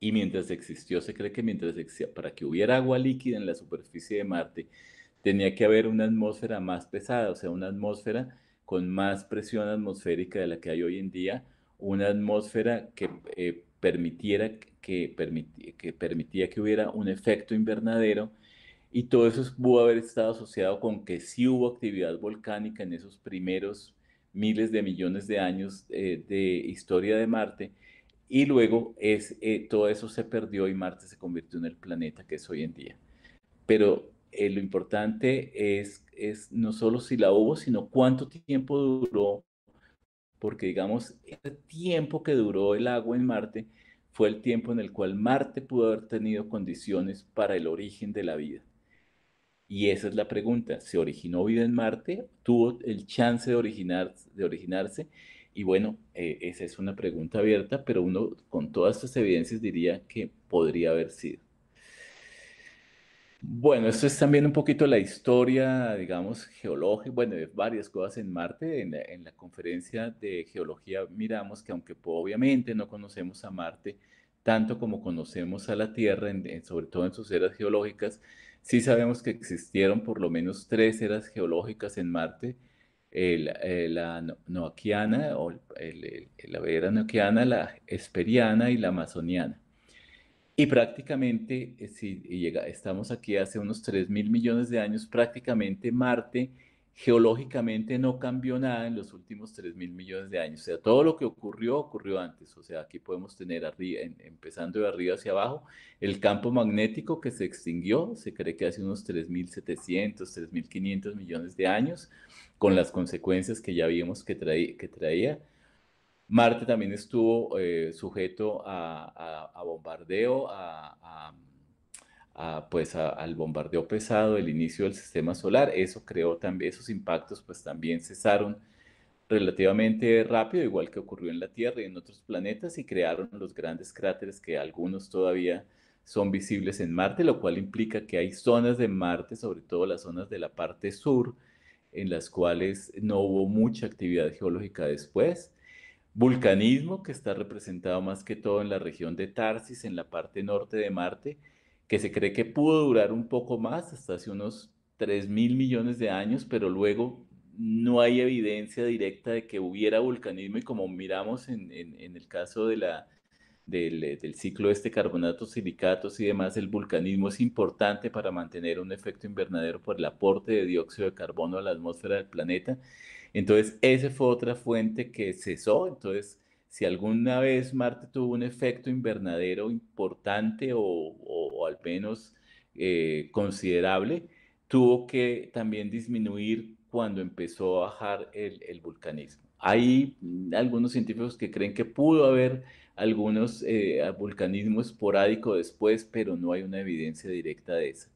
y mientras existió, se cree que mientras existía, para que hubiera agua líquida en la superficie de Marte, tenía que haber una atmósfera más pesada, o sea, una atmósfera con más presión atmosférica de la que hay hoy en día, una atmósfera que eh, permitiera que, permitía que hubiera un efecto invernadero y todo eso pudo haber estado asociado con que sí hubo actividad volcánica en esos primeros miles de millones de años eh, de historia de Marte y luego es, eh, todo eso se perdió y Marte se convirtió en el planeta que es hoy en día. Pero eh, lo importante es, es no solo si la hubo, sino cuánto tiempo duró, porque digamos, el tiempo que duró el agua en Marte fue el tiempo en el cual Marte pudo haber tenido condiciones para el origen de la vida. Y esa es la pregunta, ¿se originó vida en Marte? ¿Tuvo el chance de, originar, de originarse? Y bueno, eh, esa es una pregunta abierta, pero uno con todas estas evidencias diría que podría haber sido. Bueno, esto es también un poquito la historia, digamos, geológica, bueno, de varias cosas en Marte. En la, conferencia de geología miramos que aunque obviamente no conocemos a Marte tanto como conocemos a la Tierra, sobre todo en sus eras geológicas, sí sabemos que existieron por lo menos tres eras geológicas en Marte eh, la noaquiana, o la vera noaquiana, la esperiana y la amazoniana. Y prácticamente, eh, si llega, estamos aquí hace unos 3 mil millones de años, prácticamente Marte geológicamente no cambió nada en los últimos 3 mil millones de años. O sea, todo lo que ocurrió ocurrió antes. O sea, aquí podemos tener arriba, empezando de arriba hacia abajo el campo magnético que se extinguió, se cree que hace unos mil mil 3.500 millones de años con las consecuencias que ya vimos que, traía. Marte también estuvo eh, sujeto a, bombardeo, a, pues al bombardeo pesado del inicio del sistema solar. Eso creó también, esos impactos pues también cesaron relativamente rápido, igual que ocurrió en la Tierra y en otros planetas, y crearon los grandes cráteres que algunos todavía son visibles en Marte, lo cual implica que hay zonas de Marte, sobre todo las zonas de la parte sur, en las cuales no hubo mucha actividad geológica después. Vulcanismo, que está representado más que todo en la región de Tarsis, en la parte norte de Marte, que se cree que pudo durar un poco más, hasta hace unos 3 mil millones de años, pero luego no hay evidencia directa de que hubiera vulcanismo y como miramos en el caso de la eh, del, ciclo de este carbonato, silicatos y demás, el vulcanismo es importante para mantener un efecto invernadero por el aporte de dióxido de carbono a la atmósfera del planeta. Entonces, esa fue otra fuente que cesó. Entonces, si alguna vez Marte tuvo un efecto invernadero importante o, al menos eh, considerable, tuvo que también disminuir cuando empezó a bajar el, el vulcanismo. Hay algunos científicos que creen que pudo haber algunos eh, vulcanismo esporádico después, pero no hay una evidencia directa de esa.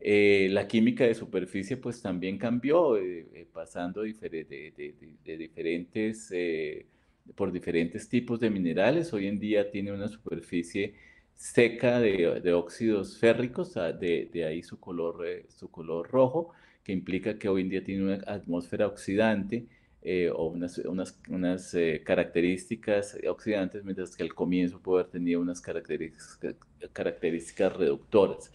Eh, la química de superficie pues también cambió, eh, eh, pasando diferentes, por diferentes tipos de minerales. Hoy en día tiene una superficie seca de, óxidos férricos, ah, de, ahí su color rojo, que implica que hoy en día tiene una atmósfera oxidante eh, o unas, unas, unas eh, características oxidantes, mientras que al comienzo puede haber tenido unas características, características reductoras.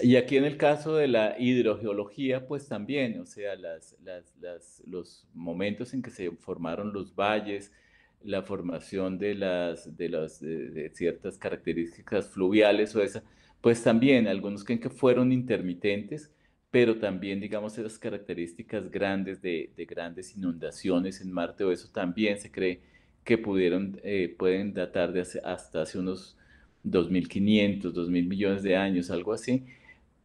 Y aquí en el caso de la hidrogeología, pues también, o sea, las, las, los momentos en que se formaron los valles, la formación de, las, de, de, ciertas características fluviales o esa, pues también algunos creen que fueron intermitentes, pero también, digamos, esas características grandes de, grandes inundaciones en Marte o eso también se cree que pudieron, eh, pueden datar de hasta hace unos 2.500, 2.000 millones de años, algo así.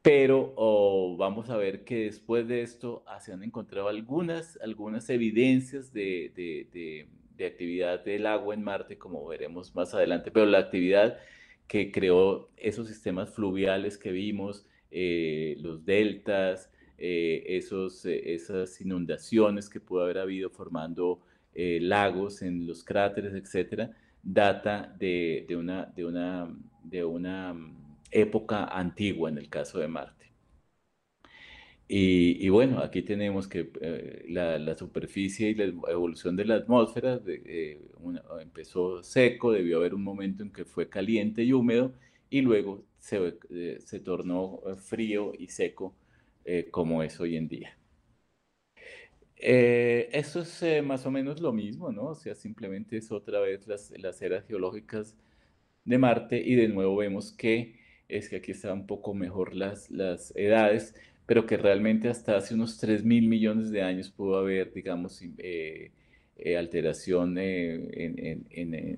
Pero oh, vamos a ver que después de esto ah, se han encontrado algunas, algunas evidencias de, actividad del agua en Marte, como veremos más adelante. Pero la actividad que creó esos sistemas fluviales que vimos, eh, los deltas, eh, esos, eh, esas inundaciones que pudo haber habido formando lagos en los cráteres, etcétera, data de, una, de, una, de una mm, época antigua en el caso de Marte. Y, bueno, aquí tenemos que la, superficie y la evolución de la atmósfera empezó seco, debió haber un momento en que fue caliente y húmedo, y luego eh, se, tornó eh, frío y seco eh, como es hoy en día. eso es más o menos lo mismo, ¿no? O sea, simplemente es otra vez las, eras geológicas de Marte y de nuevo vemos que es que aquí están un poco mejor las, las edades, pero que realmente hasta hace unos 3 mil millones de años pudo haber, digamos, eh, alteración eh,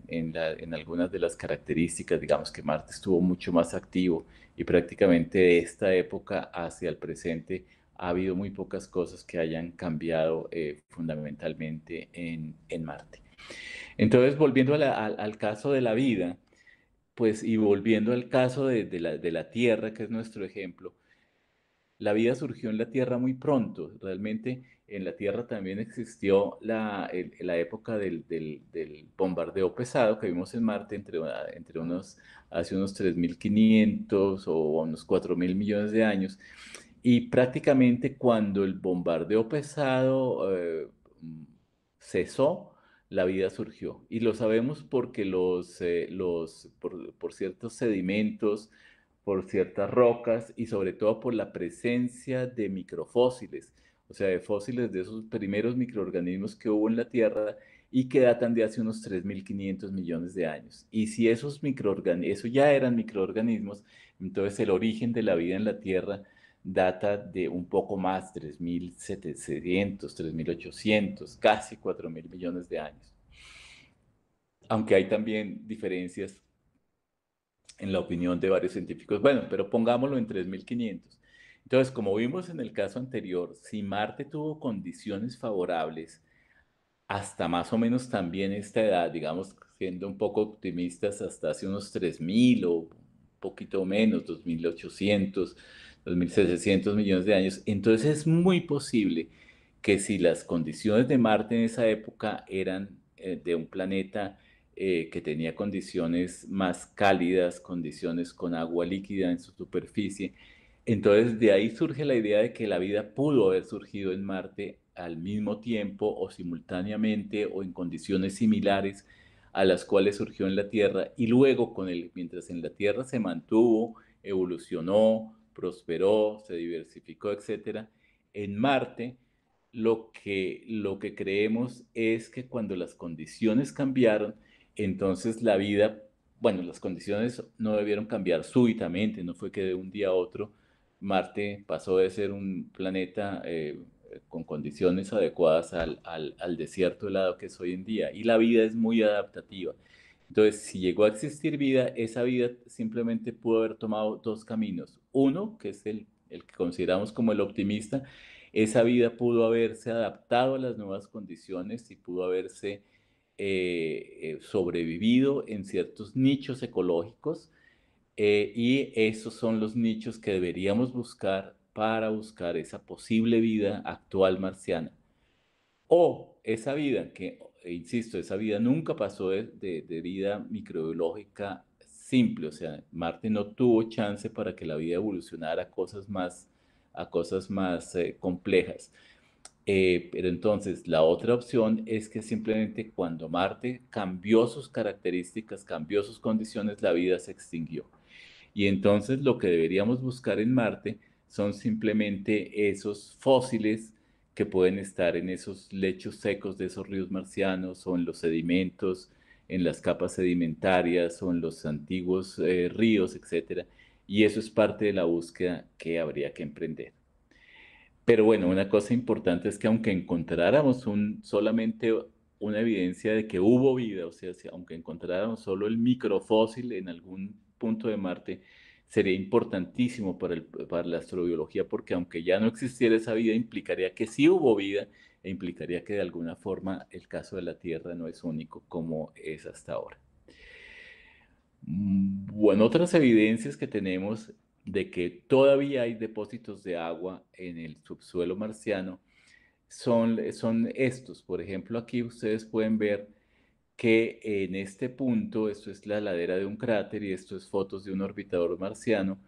en, algunas de las características, digamos que Marte estuvo mucho más activo y prácticamente de esta época hacia el presente ha habido muy pocas cosas que hayan cambiado eh, fundamentalmente en, Marte. Entonces, volviendo al caso de la vida, pues y volviendo al caso de, la, de la Tierra, que es nuestro ejemplo, la vida surgió en la Tierra muy pronto, realmente en la Tierra también existió la, época del, bombardeo pesado que vimos en Marte entre, entre unos, hace unos 3.500 o unos 4.000 millones de años. Y prácticamente cuando el bombardeo pesado eh, cesó, la vida surgió. Y lo sabemos porque los, eh, los, por ciertos sedimentos, por ciertas rocas y sobre todo por la presencia de microfósiles o sea, de fósiles de esos primeros microorganismos que hubo en la Tierra y que datan de hace unos 3.500 millones de años. Y si esos microorganismos, eso ya eran microorganismos, entonces el origen de la vida en la Tierra data de un poco más, 3.700, 3.800, casi 4.000 millones de años. Aunque hay también diferencias en la opinión de varios científicos. Bueno, pero pongámoslo en 3.500. Entonces, como vimos en el caso anterior, si Marte tuvo condiciones favorables hasta más o menos también esta edad, digamos, siendo un poco optimistas, hasta hace unos 3.000 o poquito menos, 2.800, 2.600 millones de años, entonces es muy posible que si las condiciones de Marte en esa época eran eh, de un planeta eh, que tenía condiciones más cálidas, condiciones con agua líquida en su superficie, entonces, de ahí surge la idea de que la vida pudo haber surgido en Marte al mismo tiempo o simultáneamente o en condiciones similares a las cuales surgió en la Tierra y luego mientras en la Tierra se mantuvo, evolucionó, prosperó, se diversificó, etcétera, en Marte lo que, lo que creemos es que cuando las condiciones cambiaron, entonces la vida, bueno, las condiciones no debieron cambiar súbitamente, no fue que de un día a otro Marte pasó de ser un planeta eh, con condiciones adecuadas al, desierto helado que es hoy en día y la vida es muy adaptativa. Entonces, si llegó a existir vida, esa vida simplemente pudo haber tomado dos caminos. Uno, que es el, que consideramos como el optimista, esa vida pudo haberse adaptado a las nuevas condiciones y pudo haberse eh, eh, sobrevivido en ciertos nichos ecológicos eh, y esos son los nichos que deberíamos buscar para buscar esa posible vida actual marciana. O esa vida que, e insisto, esa vida nunca pasó de, de, vida microbiológica simple, o sea, Marte no tuvo chance para que la vida evolucionara a cosas más, eh, complejas. Eh, pero entonces la otra opción es que simplemente cuando Marte cambió sus características, cambió sus condiciones, la vida se extinguió. Y entonces lo que deberíamos buscar en Marte son simplemente esos fósiles que pueden estar en esos lechos secos de esos ríos marcianos o en los sedimentos, en las capas sedimentarias o en los antiguos eh, ríos, etc. Y eso es parte de la búsqueda que habría que emprender. Pero bueno, una cosa importante es que aunque encontráramos un, solamente una evidencia de que hubo vida, o sea, aunque encontráramos solo el microfósil en algún punto de Marte sería importantísimo para, la astrobiología porque aunque ya no existiera esa vida, implicaría que sí hubo vida e implicaría que de alguna forma el caso de la Tierra no es único como es hasta ahora. Mm, bueno, otras evidencias que tenemos de que todavía hay depósitos de agua en el subsuelo marciano son, son estos. Por ejemplo, aquí ustedes pueden ver que en este punto, esto es la ladera de un cráter y esto es fotos de un orbitador marciano,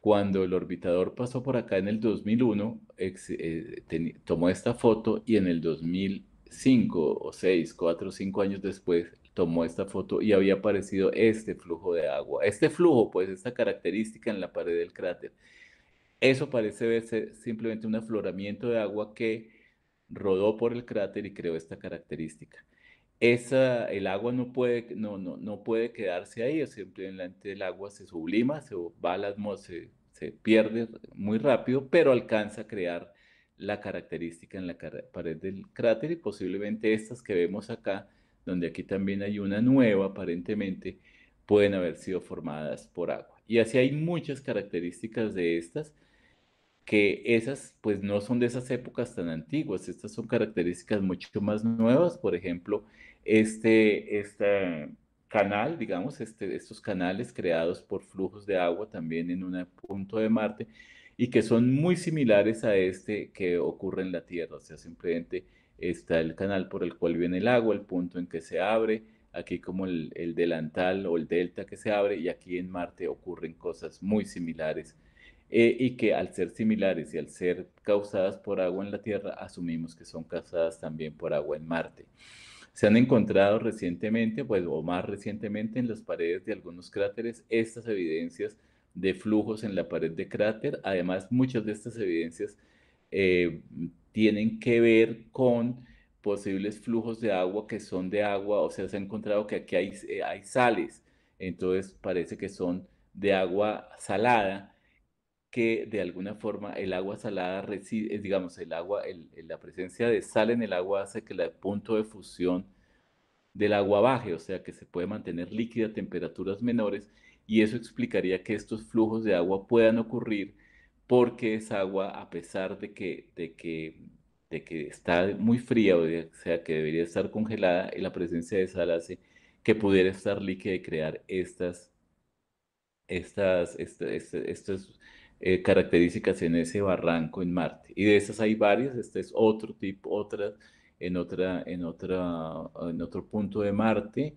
cuando el orbitador pasó por acá en el 2001, eh, tomó esta foto y en el 2005 o 6, 4 o 5 años después tomó esta foto y había aparecido este flujo de agua. Este flujo, pues esta característica en la pared del cráter. Eso parece verse simplemente un afloramiento de agua que rodó por el cráter y creó esta característica esa, el agua no puede, no, no, no puede quedarse ahí, o simplemente el agua se sublima, se va atmósfera, se pierde muy rápido, pero alcanza a crear la característica en la pared del cráter y posiblemente estas que vemos acá, donde aquí también hay una nueva aparentemente, pueden haber sido formadas por agua. Y así hay muchas características de estas, que esas pues no son de esas épocas tan antiguas, estas son características mucho más nuevas, por ejemplo, este, este canal, digamos, este, estos canales creados por flujos de agua también en un punto de Marte y que son muy similares a este que ocurre en la Tierra. O sea, simplemente está el canal por el cual viene el agua, el punto en que se abre, aquí como el, delantal o el delta que se abre y aquí en Marte ocurren cosas muy similares. Eh, y que al ser similares y al ser causadas por agua en la Tierra, asumimos que son causadas también por agua en Marte. Se han encontrado recientemente, pues, o más recientemente en las paredes de algunos cráteres, estas evidencias de flujos en la pared de cráter. Además, muchas de estas evidencias eh, tienen que ver con posibles flujos de agua que son de agua, o sea, se ha encontrado que aquí hay, eh, hay sales, entonces parece que son de agua salada que de alguna forma el agua salada, digamos, el agua, el, la presencia de sal en el agua hace que el punto de fusión del agua baje, o sea que se puede mantener líquida a temperaturas menores y eso explicaría que estos flujos de agua puedan ocurrir porque esa agua, a pesar de que, de que, que está muy fría, o sea que debería estar congelada, eh, la presencia de sal hace que pudiera estar líquida y crear estas, estas, estas este, eh, características en ese barranco en Marte. Y de esas hay varias, este es otro tipo, otra, en, otra, en, otra, en otro punto de Marte,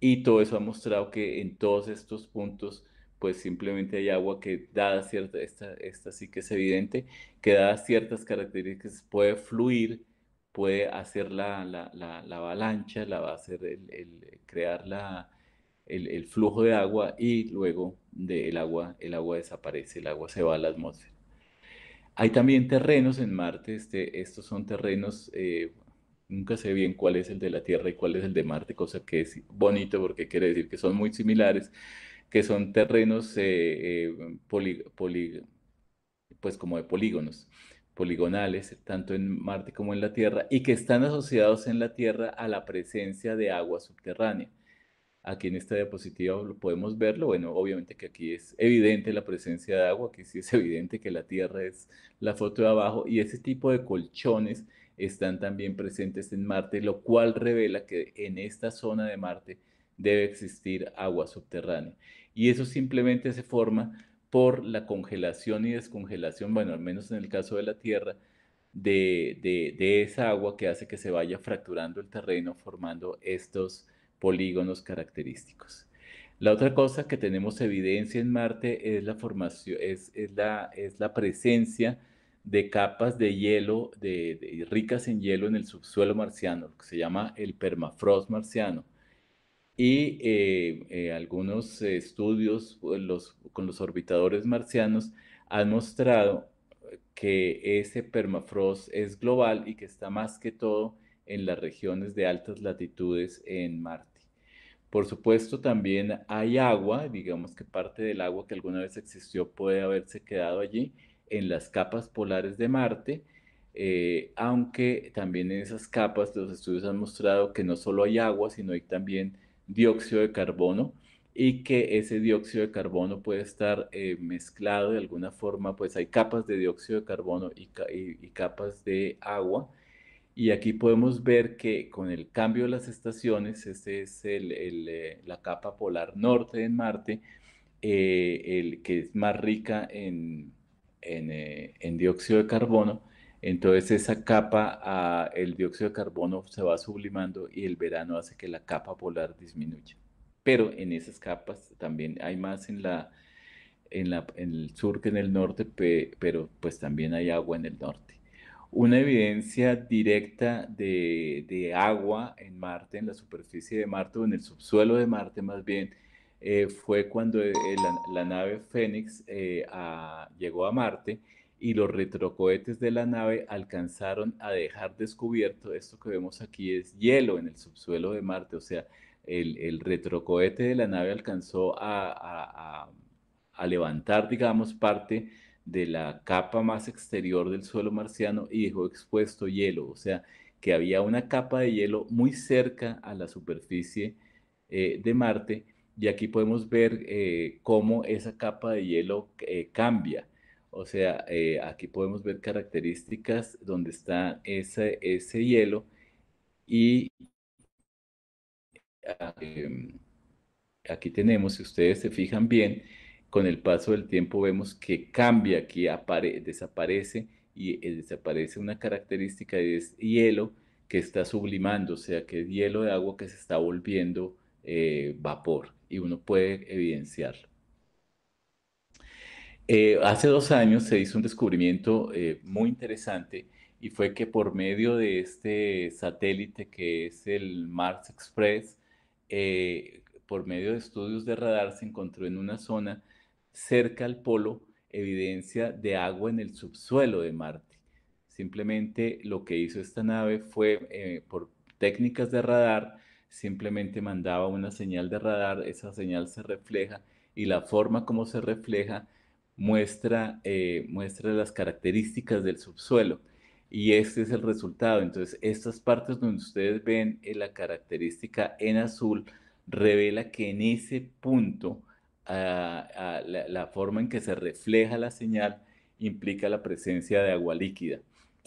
y todo eso ha mostrado que en todos estos puntos pues simplemente hay agua que dada cierta, esta, esta sí que es evidente, que dadas ciertas características puede fluir, puede hacer la, la, la, la avalancha, la va a hacer el, el crear la, el, el, flujo de agua y luego del agua, el agua desaparece, el agua se va a la atmósfera. Hay también terrenos en Marte, este, estos son terrenos, eh, nunca sé bien cuál es el de la Tierra y cuál es el de Marte, cosa que es bonito porque quiere decir que son muy similares, que son terrenos eh, eh, pues como de polígonos, poligonales, tanto en Marte como en la Tierra, y que están asociados en la Tierra a la presencia de agua subterránea. Aquí en esta diapositiva lo podemos verlo. Bueno, obviamente que aquí es evidente la presencia de agua, que sí es *laughs* evidente que la tierra es la foto de abajo y ese tipo de colchones están también presentes en Marte, lo cual revela que en esta zona de Marte debe existir agua subterránea. Y eso simplemente se forma por la congelación y descongelación, bueno, al menos en el caso de la Tierra, de, de esa agua que hace que se vaya fracturando el terreno, formando estos polígonos característicos. La otra cosa que tenemos evidencia en Marte es la formación, es, es, la, es la, presencia de capas de hielo, de, ricas en hielo en el subsuelo marciano, lo que se llama el permafrost marciano. Y eh, eh, algunos estudios pues, los, con los orbitadores marcianos han mostrado que ese permafrost es global y que está más que todo en las regiones de altas latitudes en Marte. Por supuesto, también hay agua, digamos que parte del agua que alguna vez existió puede haberse quedado allí en las capas polares de Marte, eh, aunque también en esas capas los estudios han mostrado que no solo hay agua, sino hay también dióxido de carbono y que ese dióxido de carbono puede estar eh, mezclado de alguna forma, pues hay capas de dióxido de carbono y capas de agua y aquí podemos ver que con el cambio de las estaciones, este es eh, la capa polar norte en Marte, eh, que es más rica eh, en, dióxido de carbono. Entonces esa capa, ah, el dióxido de carbono se va sublimando y el verano hace que la capa polar disminuya. Pero en esas capas también hay más en, el sur que en el norte, pero pues también hay agua en el norte una evidencia directa de, agua en Marte, en la superficie de Marte o en el subsuelo de Marte más bien, eh, fue cuando eh, eh, la, nave Fénix llegó a Marte y los retrocohetes de la nave alcanzaron a dejar descubierto esto que vemos aquí es hielo en el subsuelo de Marte, o sea, el, retrocohete de la nave alcanzó a, a levantar, digamos, parte de la capa más exterior del suelo marciano y dejó expuesto hielo, o sea que había una capa de hielo muy cerca a la superficie eh, de Marte y aquí podemos ver eh, cómo esa capa de hielo eh, cambia. O sea, aquí podemos ver características donde está ese, ese hielo y ah, em, aquí tenemos, si ustedes se fijan bien, con el paso del tiempo vemos que cambia, que desaparece y eh, desaparece una característica de hielo que está sublimando, o sea, que es hielo de agua que se está volviendo eh, vapor y uno puede evidenciarlo. Eh, hace dos años se hizo un descubrimiento muy interesante y fue que por medio de este satélite que es el Mars Express, por medio de estudios de radar se encontró en una zona cerca al polo evidencia de agua en el subsuelo de Marte. Simplemente lo que hizo esta nave fue, eh, por técnicas de radar, simplemente mandaba una señal de radar, esa señal se refleja y la forma como se refleja muestra, eh, muestra las características del subsuelo. Y este es el resultado. Entonces, estas partes donde ustedes ven eh, la característica en azul revela que en ese punto la, forma en que se refleja la señal implica la presencia de agua líquida.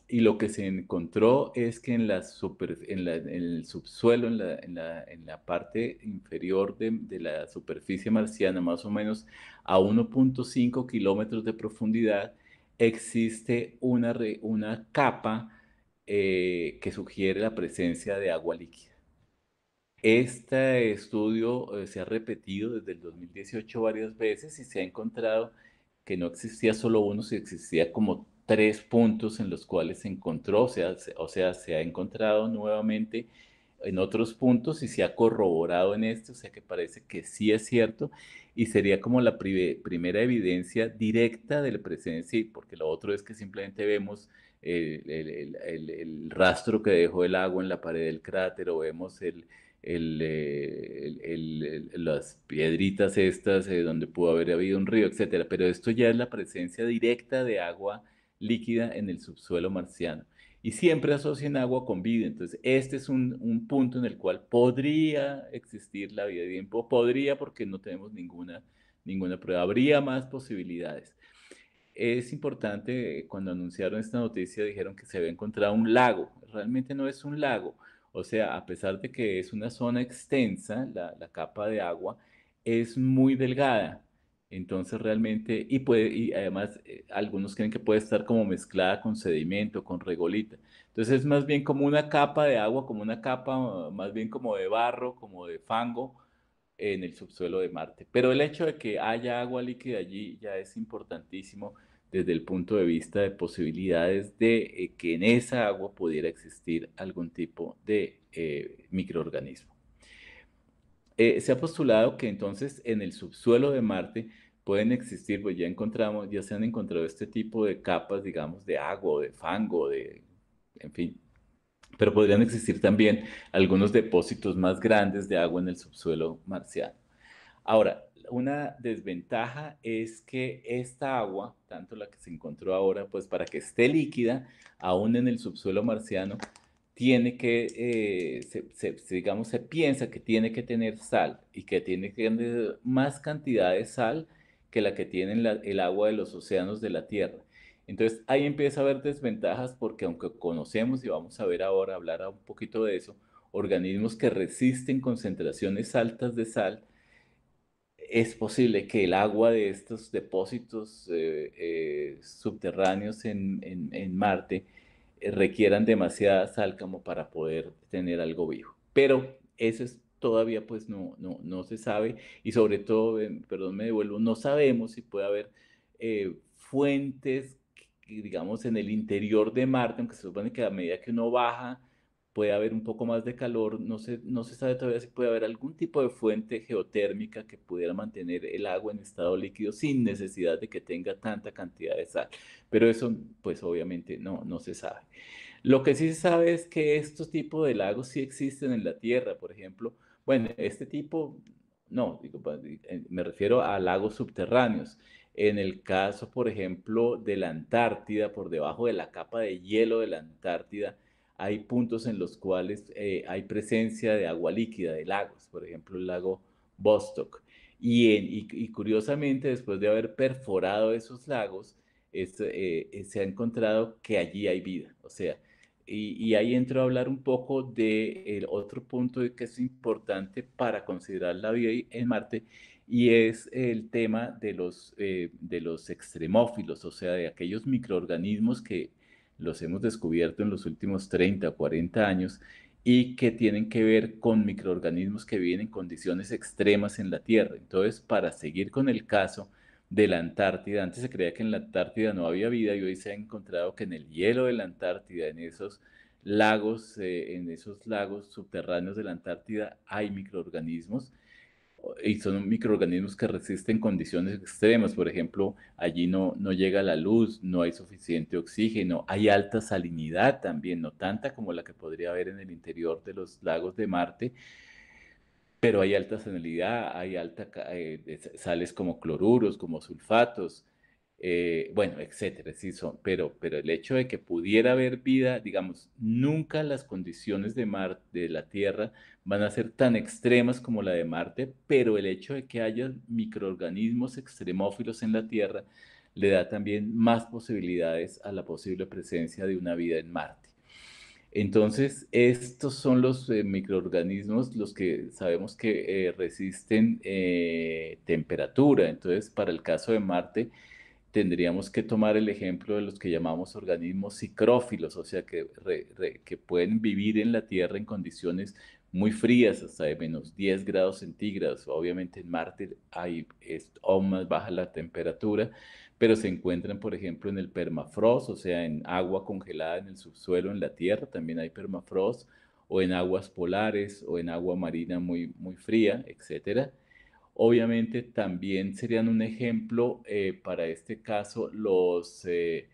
Y lo que se encontró es que en, el subsuelo, en la, parte inferior de, la superficie marciana, más o menos a 1.5 kilómetros de profundidad, existe una, una capa eh, que sugiere la presencia de agua líquida. Este estudio eh, se ha repetido desde el 2018 varias veces y se ha encontrado que no existía solo uno, sino existía como tres puntos en los cuales se encontró, o sea, se, o sea, se ha encontrado nuevamente en otros puntos y se ha corroborado en este, o sea que parece que sí es cierto y sería como la primera evidencia directa de la presencia, porque lo otro es que simplemente vemos el, el, rastro que dejó el agua en la pared del cráter o vemos el, eh, las piedritas estas eh, donde pudo haber habido un río, etcétera. Pero esto ya es la presencia directa de agua líquida en el subsuelo marciano. Y siempre asocian agua con vida. Entonces, este es un, punto en el cual podría existir la vida de tiempo. Podría porque no tenemos ninguna, ninguna prueba. Habría más posibilidades. Es importante, eh, cuando anunciaron esta noticia, dijeron que se había encontrado un lago. Realmente no es un lago. O sea, a pesar de que es una zona extensa, la, capa de agua es muy delgada. Entonces realmente, y, puede, y además eh, algunos creen que puede estar como mezclada con sedimento, con regolita. Entonces es más bien como una capa de agua, como una capa más bien como de barro, como de fango en el subsuelo de Marte. Pero el hecho de que haya agua líquida allí ya es importantísimo desde el punto de vista de posibilidades de eh, que en esa agua pudiera existir algún tipo de eh, microorganismo. Eh, se ha postulado que entonces en el subsuelo de Marte pueden existir, pues ya encontramos, ya se han encontrado este tipo de capas, digamos, de agua, de fango, de, en fin, pero podrían existir también algunos depósitos más grandes de agua en el subsuelo marciano. Ahora, una desventaja es que esta agua, tanto la que se encontró ahora, pues para que esté líquida, aún en el subsuelo marciano, tiene que, eh, digamos, se piensa que tiene que tener sal y que tiene que tener más cantidad de sal que la que tiene el agua de los océanos de la Tierra. Entonces ahí empieza a haber desventajas porque aunque conocemos y vamos a ver ahora, hablar un poquito de eso, organismos que resisten concentraciones altas de sal, es posible que el agua de estos depósitos eh, eh, subterráneos en, Marte eh, requieran demasiada sal para poder tener algo vivo. Pero eso todavía pues no, no, no se sabe y sobre todo, em, perdón me devuelvo, no sabemos si puede haber fuentes, digamos, en el interior de Marte, aunque se supone que a medida que uno baja puede haber un poco más de calor, no se, no se sabe todavía si puede haber algún tipo de fuente geotérmica que pudiera mantener el agua en estado líquido sin necesidad de que tenga tanta cantidad de sal, pero eso pues obviamente no, no se sabe. Lo que sí se sabe es que estos tipos de lagos sí existen en la Tierra, por ejemplo, bueno, este tipo, no, pues, eh, me refiero a lagos subterráneos. En el caso, por ejemplo, de la Antártida, por debajo de la capa de hielo de la Antártida, hay puntos en los cuales eh, hay presencia de agua líquida, de lagos, por ejemplo el lago Bostock. Y, curiosamente, después de haber perforado esos lagos, eh, eh, se ha encontrado que allí hay vida. O sea, y, ahí entro a hablar un poco de otro punto que es importante para considerar la vida en Marte y es el tema de los, de los extremófilos, o sea, de aquellos microorganismos que los hemos descubierto en los últimos 30 o 40 años y que tienen que ver con microorganismos que viven en condiciones extremas en la Tierra. Entonces, para seguir con el caso de la Antártida, antes se creía que en la Antártida no había vida y hoy se ha encontrado que en el hielo de la Antártida, en esos lagos, eh, en esos lagos subterráneos de la Antártida hay microorganismos y son microorganismos que resisten condiciones extremas. Por ejemplo, allí no, llega la luz, no hay suficiente oxígeno, hay alta salinidad también, no tanta como la que podría haber en el interior de los lagos de Marte, pero hay alta salinidad, hay alta eh, eh, sales como cloruros, como sulfatos, eh, bueno, etcétera, sí son, pero, pero el hecho de que pudiera haber vida, digamos, nunca las condiciones de, Mar, de la Tierra van a ser tan extremas como la de Marte, pero el hecho de que haya microorganismos extremófilos en la Tierra le da también más posibilidades a la posible presencia de una vida en Marte. Entonces, estos son los eh, microorganismos, los que sabemos que eh, resisten temperatura. Entonces, para el caso de Marte, tendríamos que tomar el ejemplo de los que llamamos organismos cicrófilos, o sea, que, pueden vivir en la Tierra en condiciones muy frías, hasta de menos 10 grados centígrados. Obviamente en Marte hay, es aún más baja la temperatura, pero se encuentran, por ejemplo, en el permafrost, o sea, en agua congelada en el subsuelo, en la Tierra también hay permafrost, o en aguas polares, o en agua marina muy, muy fría, etcétera Obviamente también serían un ejemplo eh, para este caso los, eh,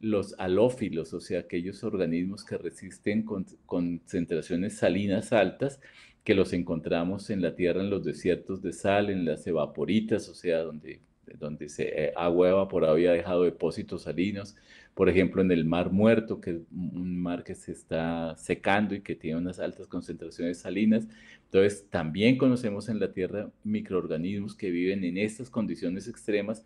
los alófilos, o sea, aquellos organismos que resisten con, concentraciones salinas altas, que los encontramos en la tierra, en los desiertos de sal, en las evaporitas, o sea, donde donde se, eh, agua por había dejado depósitos salinos, por ejemplo, en el Mar Muerto, que es un mar que se está secando y que tiene unas altas concentraciones salinas. Entonces, también conocemos en la Tierra microorganismos que viven en estas condiciones extremas,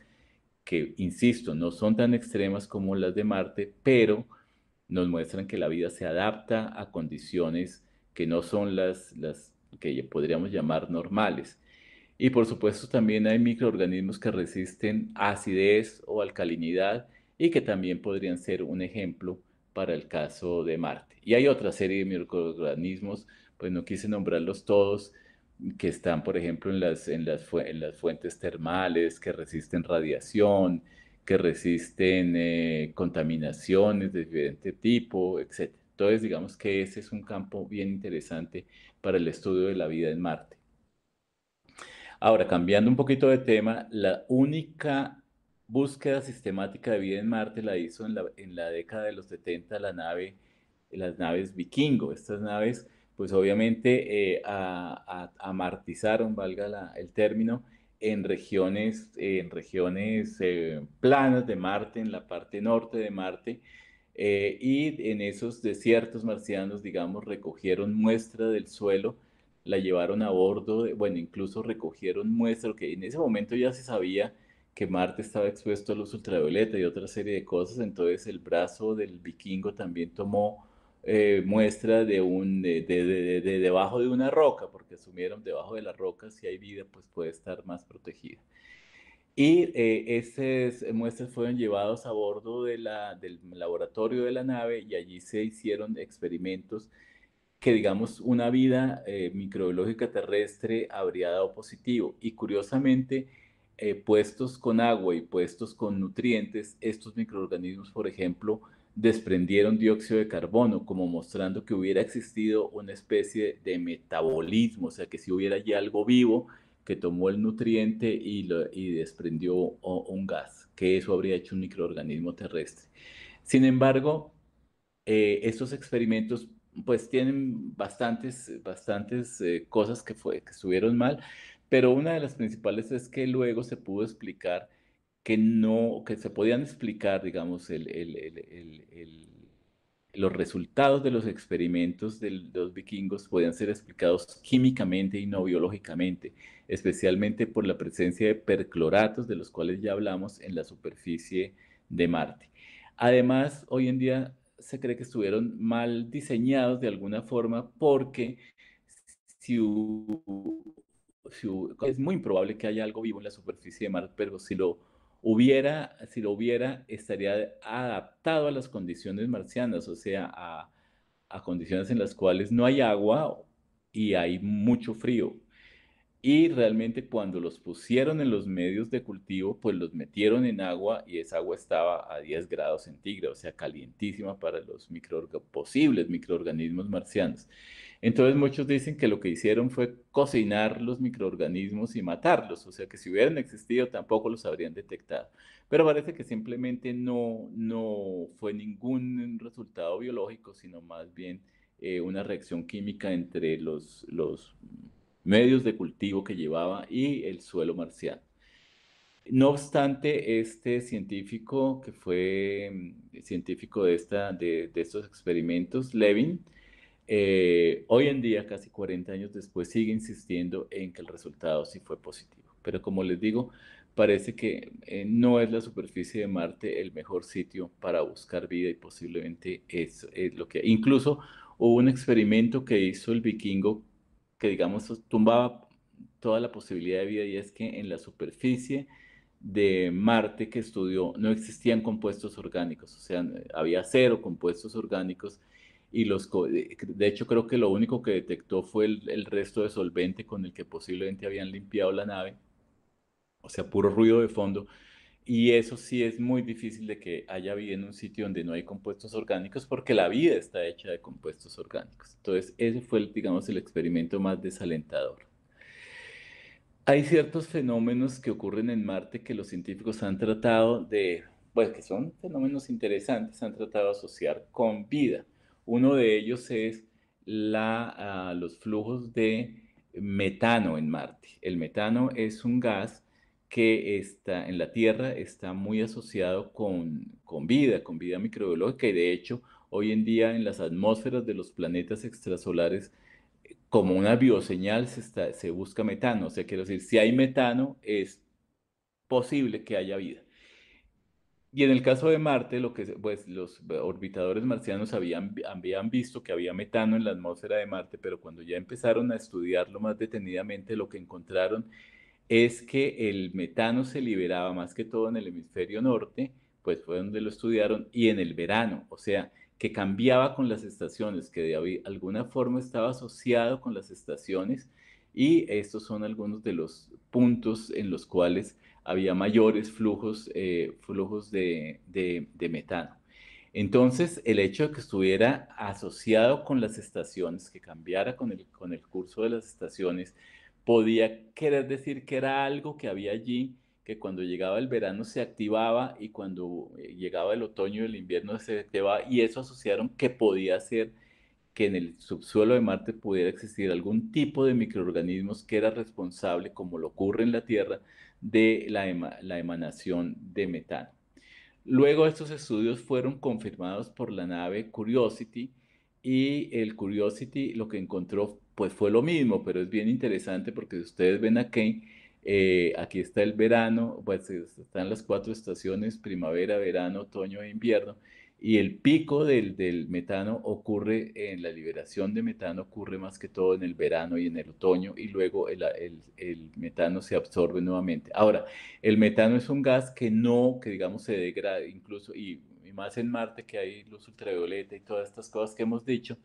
que, insisto, no son tan extremas como las de Marte, pero nos muestran que la vida se adapta a condiciones que no son las, las que podríamos llamar normales. Y por supuesto también hay microorganismos que resisten acidez o alcalinidad y que también podrían ser un ejemplo para el caso de Marte. Y hay otra serie de microorganismos, pues no quise nombrarlos todos, que están, por ejemplo, en las, en las, fuentes termales, que resisten radiación, que resisten eh, contaminaciones de diferente tipo, etc. Entonces, digamos que ese es un campo bien interesante para el estudio de la vida en Marte. Ahora, cambiando un poquito de tema, la única búsqueda sistemática de vida en Marte la hizo en la, década de los 70 la nave, las naves vikingo. Estas naves, pues obviamente, eh, amartizaron, valga el término, en regiones, en regiones eh, planas de Marte, en la parte norte de Marte, eh, y en esos desiertos marcianos, digamos, recogieron muestra del suelo la llevaron a bordo, eh, bueno, incluso recogieron muestras, que en ese momento ya se sabía que Marte estaba expuesto a luz ultravioleta y otra serie de cosas, entonces el brazo del vikingo también tomó eh, muestra de, un, de, debajo de una roca, porque asumieron debajo de la roca si hay vida, pues puede estar más protegida. Y eh, esas muestras fueron llevadas a bordo de la, del laboratorio de la nave y allí se hicieron experimentos que, digamos, una vida eh, microbiológica terrestre habría dado positivo. Y curiosamente, eh, puestos con agua y puestos con nutrientes, estos microorganismos, por ejemplo, desprendieron dióxido de carbono, como mostrando que hubiera existido una especie de metabolismo, o sea, que si hubiera ya algo vivo que tomó el nutriente y, lo, desprendió un gas, que eso habría hecho un microorganismo terrestre. Sin embargo, eh, estos experimentos pues tienen bastantes, eh, bastantes eh, cosas que, fue, que estuvieron mal, pero una de las principales es que luego se pudo explicar que no, que se podían explicar, digamos, el, el, el, los resultados de los experimentos de los vikingos podían ser explicados químicamente y no biológicamente, especialmente por la presencia de percloratos, de los cuales ya hablamos, en la superficie de Marte. Además, hoy en día se cree que estuvieron mal diseñados de alguna forma porque es muy improbable que haya algo vivo en la superficie de Marte, pero si lo hubiera, si lo hubiera, estaría adaptado a las condiciones marcianas, o sea, a, a condiciones en las cuales no hay agua y hay mucho frío. Y realmente cuando los pusieron en los medios de cultivo, pues los metieron en agua y esa agua estaba a 10 grados centígrados, o sea, calientísima para los posibles microorganismos marcianos. Entonces muchos dicen que lo que hicieron fue cocinar los microorganismos y matarlos, o sea que si hubieran existido tampoco los habrían detectado. Pero parece que simplemente no, no fue ningún resultado biológico, sino más bien eh, una reacción química entre los, los medios de cultivo que llevaba y el suelo marcial. No obstante, este científico que fue mm, científico de, esta, de, estos experimentos, Levin, eh, hoy en día, casi 40 años después, sigue insistiendo en que el resultado sí fue positivo. Pero como les digo, parece que eh, no es la superficie de Marte el mejor sitio para buscar vida y posiblemente es, es lo que... Incluso hubo un experimento que hizo el vikingo que digamos tumbaba toda la posibilidad de vida y es que en la superficie de Marte que estudió no existían compuestos orgánicos, o sea, había cero compuestos orgánicos y los de hecho creo que lo único que detectó fue el, el resto de solvente con el que posiblemente habían limpiado la nave, o sea, puro ruido de fondo y eso sí es muy difícil de que haya vida en un sitio donde no hay compuestos orgánicos porque la vida está hecha de compuestos orgánicos. Entonces, ese fue, el, digamos, el experimento más desalentador. Hay ciertos fenómenos que ocurren en Marte que los científicos han tratado de, pues que son fenómenos interesantes, han tratado de asociar con vida. Uno de ellos es la, ah, los flujos de metano en Marte. El metano es un gas que está en la Tierra está muy asociado con, vida, con vida microbiológica y de hecho hoy en día en las atmósferas de los planetas extrasolares eh, como una bioseñal se, se busca metano, o sea, quiero decir, si hay metano es posible que haya vida. Y en el caso de Marte, lo que, pues, los orbitadores marcianos habían, habían visto que había metano en la atmósfera de Marte, pero cuando ya empezaron a estudiarlo más detenidamente, lo que encontraron es que el metano se liberaba más que todo en el hemisferio norte, pues fue donde lo estudiaron, y en el verano, o sea, que cambiaba con las estaciones, que de alguna forma estaba asociado con las estaciones, y estos son algunos de los puntos en los cuales había mayores flujos, eh, de, metano. Entonces, el hecho de que estuviera asociado con las estaciones, que cambiara con el, con el curso de las estaciones, podía querer decir que era algo que había allí, que cuando llegaba el verano se activaba y cuando eh, llegaba el otoño y el invierno se activaba y eso asociaron que podía ser que en el subsuelo de Marte pudiera existir algún tipo de microorganismos que era responsable, como lo ocurre en la Tierra, de la, la emanación de metano. Luego estos estudios fueron confirmados por la nave Curiosity y el Curiosity lo que encontró pues fue lo mismo, pero es bien interesante porque si ustedes ven aquí, eh, aquí está el verano, pues están las cuatro estaciones, primavera, verano, otoño e invierno, y el pico del, metano ocurre en la liberación de metano, ocurre más que todo en el verano y en el otoño, y luego el, metano se absorbe nuevamente. Ahora, el metano es un gas que no, que digamos se degrada incluso, y más en Marte que hay luz ultravioleta y todas estas cosas que hemos dicho,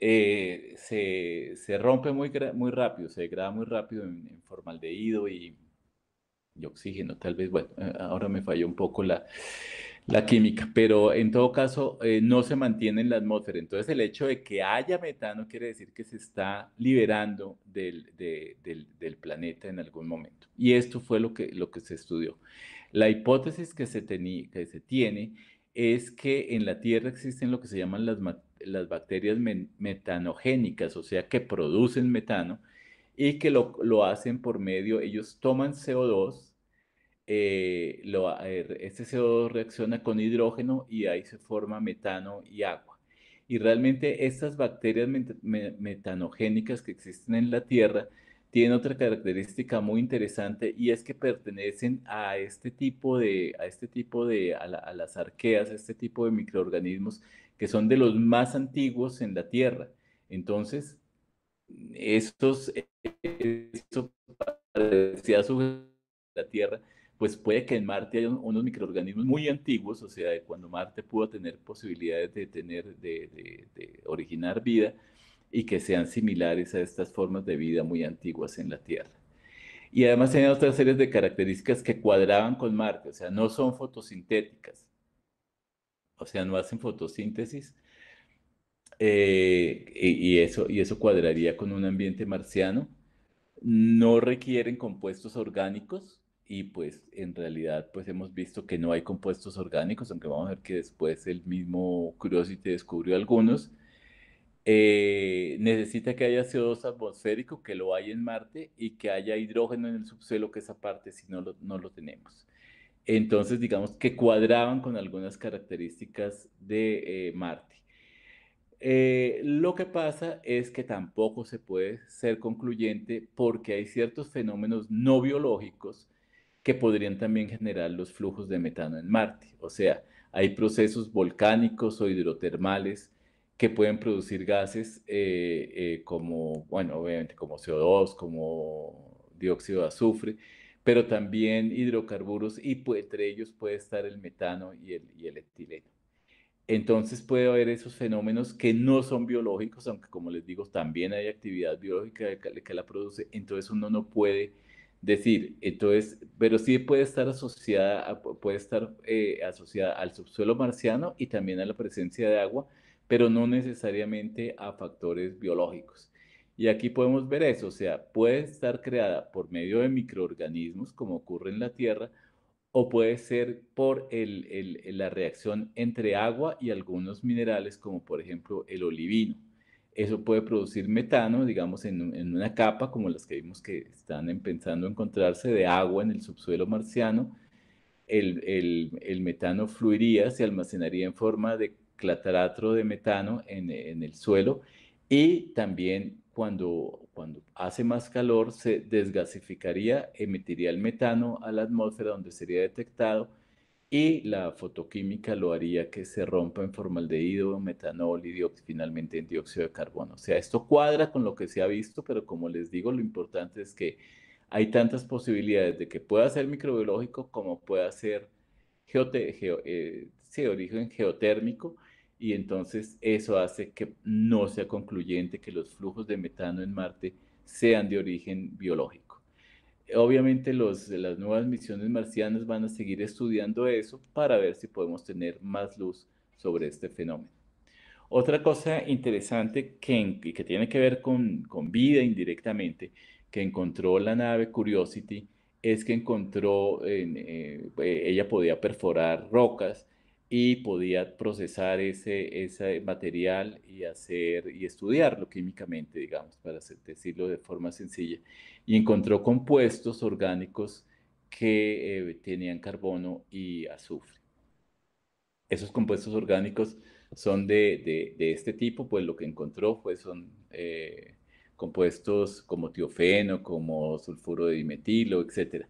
eh, se, se, rompe muy, muy rápido, se degrada muy rápido en, formaldehído y, y, oxígeno, tal vez, bueno, eh, ahora me falló un poco la, la química, pero en todo caso eh, no se mantiene en la atmósfera. Entonces el hecho de que haya metano quiere decir que se está liberando del, del, planeta en algún momento. Y esto fue lo que, lo que se estudió. La hipótesis que se, que se tiene es que en la Tierra existen lo que se llaman las las bacterias metanogénicas, o sea, que producen metano, y que lo, hacen por medio, ellos toman CO2, eh, eh, este CO2 reacciona con hidrógeno y ahí se forma metano y agua. Y realmente estas bacterias metanogénicas que existen en la Tierra tienen otra característica muy interesante y es que pertenecen a este tipo de, a este tipo de, a las arqueas, a este tipo de microorganismos que son de los más antiguos en la Tierra. Entonces, estos, eh, esto parecía la Tierra, pues puede que en Marte haya unos microorganismos muy antiguos, o sea, de cuando Marte pudo tener posibilidades de tener, de, originar vida y que sean similares a estas formas de vida muy antiguas en la Tierra. Y además tenía otras series de características que cuadraban con Marte, o sea, no son fotosintéticas, o sea, no hacen fotosíntesis. Eh, y, eso, y eso cuadraría con un ambiente marciano. No requieren compuestos orgánicos y pues en realidad pues hemos visto que no hay compuestos orgánicos, aunque vamos a ver que después el mismo Curiosity descubrió algunos. Eh, necesita que haya CO2 atmosférico, que lo hay en Marte, y que haya hidrógeno en el subsuelo, que esa parte si no no lo tenemos entonces digamos que cuadraban con algunas características de eh, Marte. Eh, lo que pasa es que tampoco se puede ser concluyente porque hay ciertos fenómenos no biológicos que podrían también generar los flujos de metano en Marte. O sea, hay procesos volcánicos o hidrotermales que pueden producir gases eh, como, bueno, obviamente como CO2, como dióxido de azufre, pero también hidrocarburos y entre ellos puede estar el metano y el, etileno. Entonces puede haber esos fenómenos que no son biológicos, aunque como les digo, también hay actividad biológica que, la produce, entonces uno no puede decir, entonces, pero sí puede estar asociada, puede estar eh, asociada al subsuelo marciano y también a la presencia de agua, pero no necesariamente a factores biológicos. Y aquí podemos ver eso, o sea, puede estar creada por medio de microorganismos, como ocurre en la Tierra, o puede ser por la reacción entre agua y algunos minerales, como por ejemplo el olivino. Eso puede producir metano, digamos, en, una capa, como las que vimos que están empezando a encontrarse de agua en el subsuelo marciano. El, metano fluiría, se almacenaría en forma de clataratro de metano en, en el suelo y también cuando, cuando hace más calor, se desgasificaría, emitiría el metano a la atmósfera donde sería detectado y la fotoquímica lo haría que se rompa en formaldehído, metanol y finalmente en dióxido de carbono. O sea, esto cuadra con lo que se ha visto, pero como les digo, lo importante es que hay tantas posibilidades de que pueda ser microbiológico como pueda ser eh, de origen geotérmico y entonces eso hace que no sea concluyente que los flujos de metano en Marte sean de origen biológico. Obviamente los, las nuevas misiones marcianas van a seguir estudiando eso para ver si podemos tener más luz sobre este fenómeno. Otra cosa interesante que, que tiene que ver con, vida indirectamente que encontró la nave Curiosity es que encontró, eh, eh, ella podía perforar rocas y podía procesar ese, material y hacer y estudiarlo químicamente, digamos, para decirlo de forma sencilla. Y encontró compuestos orgánicos que eh, tenían carbono y azufre. Esos compuestos orgánicos son de, este tipo, pues lo que encontró fue son eh, compuestos como tiofeno, como sulfuro de dimetilo, etcétera.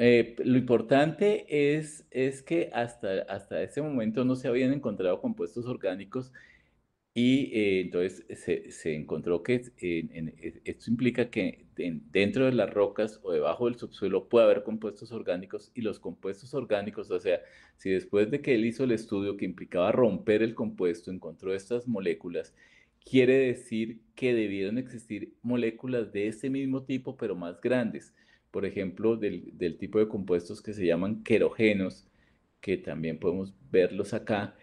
Eh, lo importante es, que hasta, ese momento no se habían encontrado compuestos orgánicos y eh, entonces se, encontró que e, esto implica que dentro de las rocas o debajo del subsuelo puede haber compuestos orgánicos y los compuestos orgánicos, o sea, si después de que él hizo el estudio que implicaba romper el compuesto, encontró estas moléculas, quiere decir que debieron existir moléculas de ese mismo tipo pero más grandes por ejemplo, del, tipo de compuestos que se llaman querógenos, que también podemos verlos acá,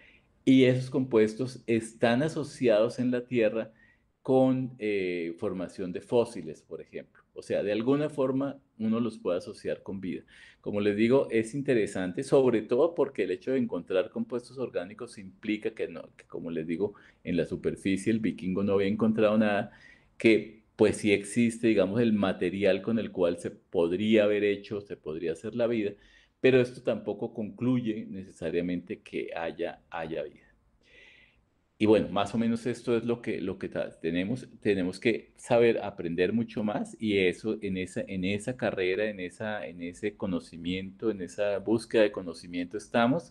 y esos compuestos están asociados en la Tierra con eh, formación de fósiles, por ejemplo. O sea, de alguna forma uno los puede asociar con vida. Como les digo, es interesante, sobre todo porque el hecho de encontrar compuestos orgánicos implica que, no, como les digo, en la superficie el vikingo no había encontrado nada que pues sí existe, digamos, el material con el cual se podría haber hecho, se podría hacer la vida, pero esto tampoco concluye necesariamente que haya, haya vida. Y bueno, más o menos esto es lo que, lo que tenemos. Tenemos que saber aprender mucho más y eso en esa, en esa carrera, en, esa, en ese conocimiento, en esa búsqueda de conocimiento estamos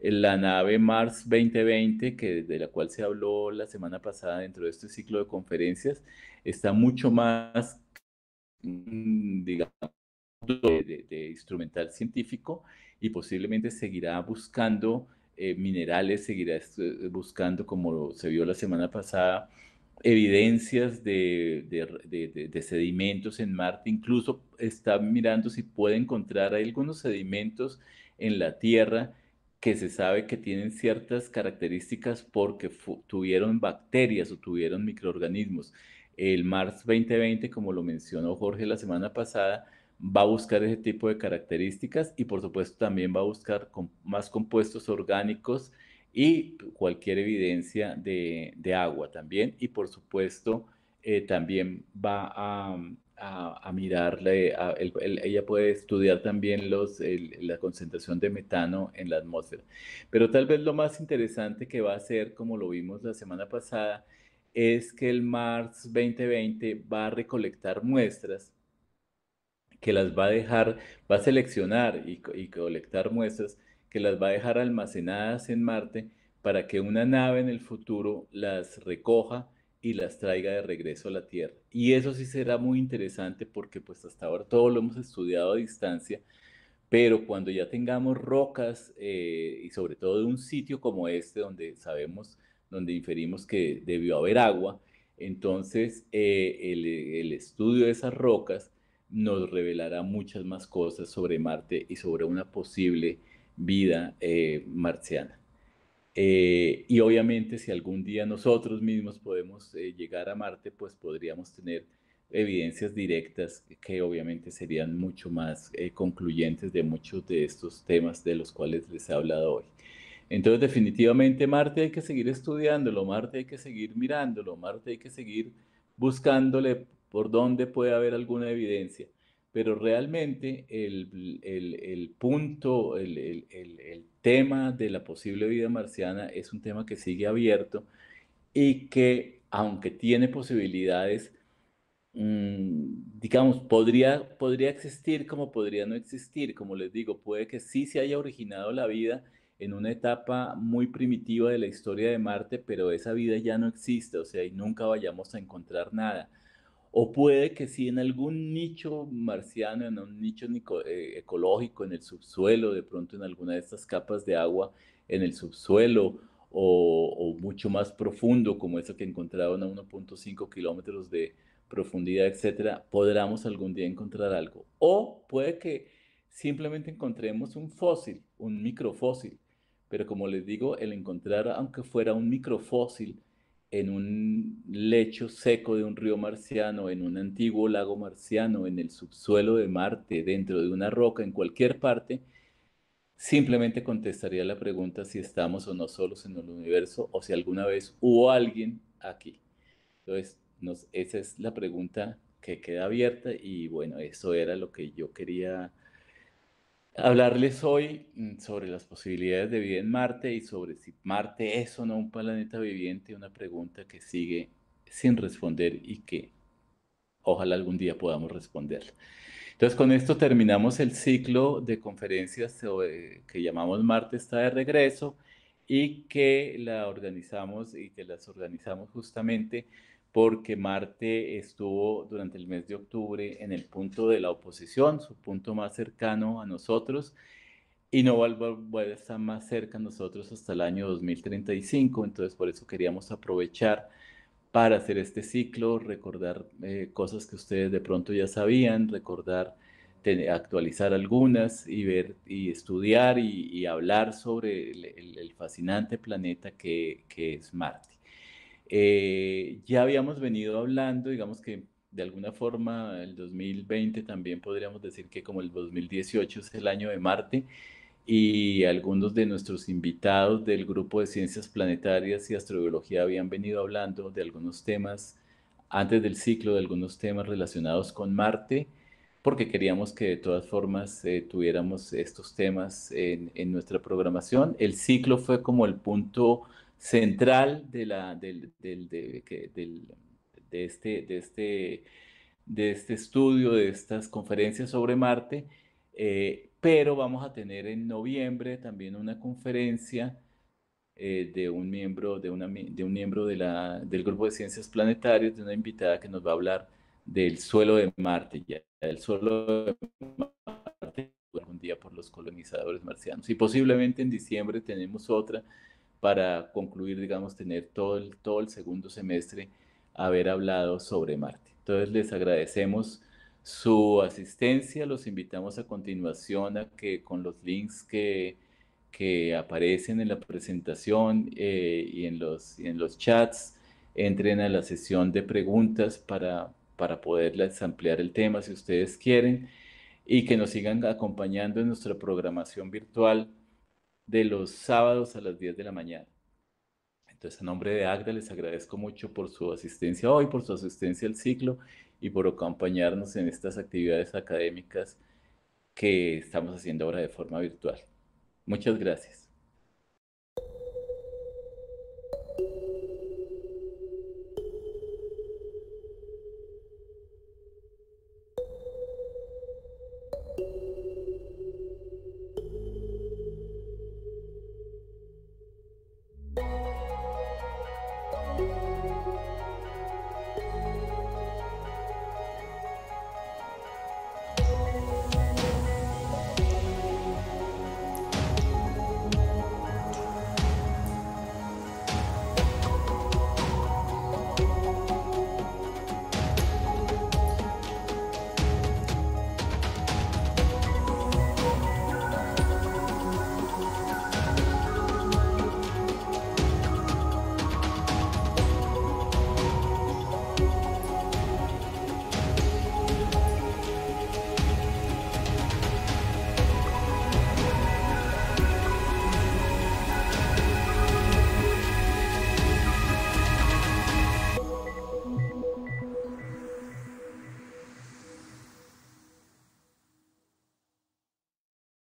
la nave Mars 2020, que de la cual se habló la semana pasada dentro de este ciclo de conferencias, está mucho más, mm, digamos, de, instrumental científico y posiblemente seguirá buscando eh, minerales, seguirá este, buscando, como se vio la semana pasada, evidencias de, de sedimentos en Marte, incluso está mirando si puede encontrar algunos sedimentos en la Tierra que se sabe que tienen ciertas características porque tuvieron bacterias o tuvieron microorganismos. El MARS 2020, como lo mencionó Jorge la semana pasada, va a buscar ese tipo de características y por supuesto también va a buscar más compuestos orgánicos y cualquier evidencia de, agua también. Y por supuesto eh, también va a, a, mirarle, ella puede estudiar también los, la concentración de metano en la atmósfera. Pero tal vez lo más interesante que va a ser, como lo vimos la semana pasada, es que el MARS 2020 va a recolectar muestras que las va a dejar, va a seleccionar y colectar muestras que las va a dejar almacenadas en Marte para que una nave en el futuro las recoja y las traiga de regreso a la Tierra. Y eso sí será muy interesante porque pues hasta ahora todo lo hemos estudiado a distancia, pero cuando ya tengamos rocas eh, y sobre todo de un sitio como este donde sabemos, donde inferimos que debió haber agua, entonces eh, el, estudio de esas rocas nos revelará muchas más cosas sobre Marte y sobre una posible vida eh, marciana. Eh, y obviamente si algún día nosotros mismos podemos eh, llegar a Marte, pues podríamos tener evidencias directas que obviamente serían mucho más eh, concluyentes de muchos de estos temas de los cuales les he hablado hoy. Entonces definitivamente Marte hay que seguir estudiándolo, Marte hay que seguir mirándolo, Marte hay que seguir buscándole por dónde puede haber alguna evidencia pero realmente el, punto, el, tema de la posible vida marciana es un tema que sigue abierto y que, aunque tiene posibilidades, mm, digamos, podría, podría existir como podría no existir, como les digo, puede que sí se haya originado la vida en una etapa muy primitiva de la historia de Marte, pero esa vida ya no existe, o sea, y nunca vayamos a encontrar nada o puede que si en algún nicho marciano, en un nicho eh, ecológico, en el subsuelo, de pronto en alguna de estas capas de agua, en el subsuelo o, mucho más profundo, como esa que encontraron a 1.5 kilómetros de profundidad, etcétera, podremos algún día encontrar algo. O puede que simplemente encontremos un fósil, un microfósil. Pero como les digo, el encontrar, aunque fuera un microfósil, en un lecho seco de un río marciano, en un antiguo lago marciano, en el subsuelo de Marte, dentro de una roca, en cualquier parte, simplemente contestaría la pregunta si estamos o no solos en el universo o si alguna vez hubo alguien aquí. Entonces, esa es la pregunta que queda abierta y bueno, eso era lo que yo quería Hablarles hoy mm, sobre las posibilidades de vida en Marte y sobre si Marte es o no un planeta viviente, una pregunta que sigue sin responder y que ojalá algún día podamos responder. Entonces, con esto terminamos el ciclo de conferencias que llamamos Marte está de regreso y que la organizamos y que las organizamos justamente porque Marte estuvo durante el mes de octubre en el punto de la oposición, su punto más cercano a nosotros, y no va a estar más cerca a nosotros hasta el año 2035, entonces por eso queríamos aprovechar para hacer este ciclo, recordar eh, cosas que ustedes de pronto ya sabían, recordar, actualizar algunas y ver y estudiar y, hablar sobre el, fascinante planeta que es Marte. Eh, ya habíamos venido hablando, digamos que de alguna forma el 2020 también podríamos decir que como el 2018 es el año de Marte y algunos de nuestros invitados del grupo de ciencias planetarias y astrobiología habían venido hablando de algunos temas antes del ciclo, de algunos temas relacionados con Marte porque queríamos que de todas formas eh, tuviéramos estos temas en, en nuestra programación. El ciclo fue como el punto central de, la, de, este, de, este, de este estudio, de estas conferencias sobre Marte, eh, pero vamos a tener en noviembre también una conferencia eh, de un miembro, de, una, de un miembro de la, del Grupo de Ciencias Planetarias, de una invitada que nos va a hablar del suelo de Marte, ya el suelo de Marte un día por los colonizadores marcianos. Y posiblemente en diciembre tenemos otra para concluir, digamos, tener todo el, todo el segundo semestre haber hablado sobre Marte. Entonces les agradecemos su asistencia, los invitamos a continuación a que con los links que, aparecen en la presentación eh, y, en los, en los chats, entren a la sesión de preguntas para, para poderles ampliar el tema si ustedes quieren y que nos sigan acompañando en nuestra programación virtual de los sábados a las 10 de la mañana. Entonces, a nombre de Agda, les agradezco mucho por su asistencia hoy, por su asistencia al ciclo y por acompañarnos en estas actividades académicas que estamos haciendo ahora de forma virtual. Muchas gracias.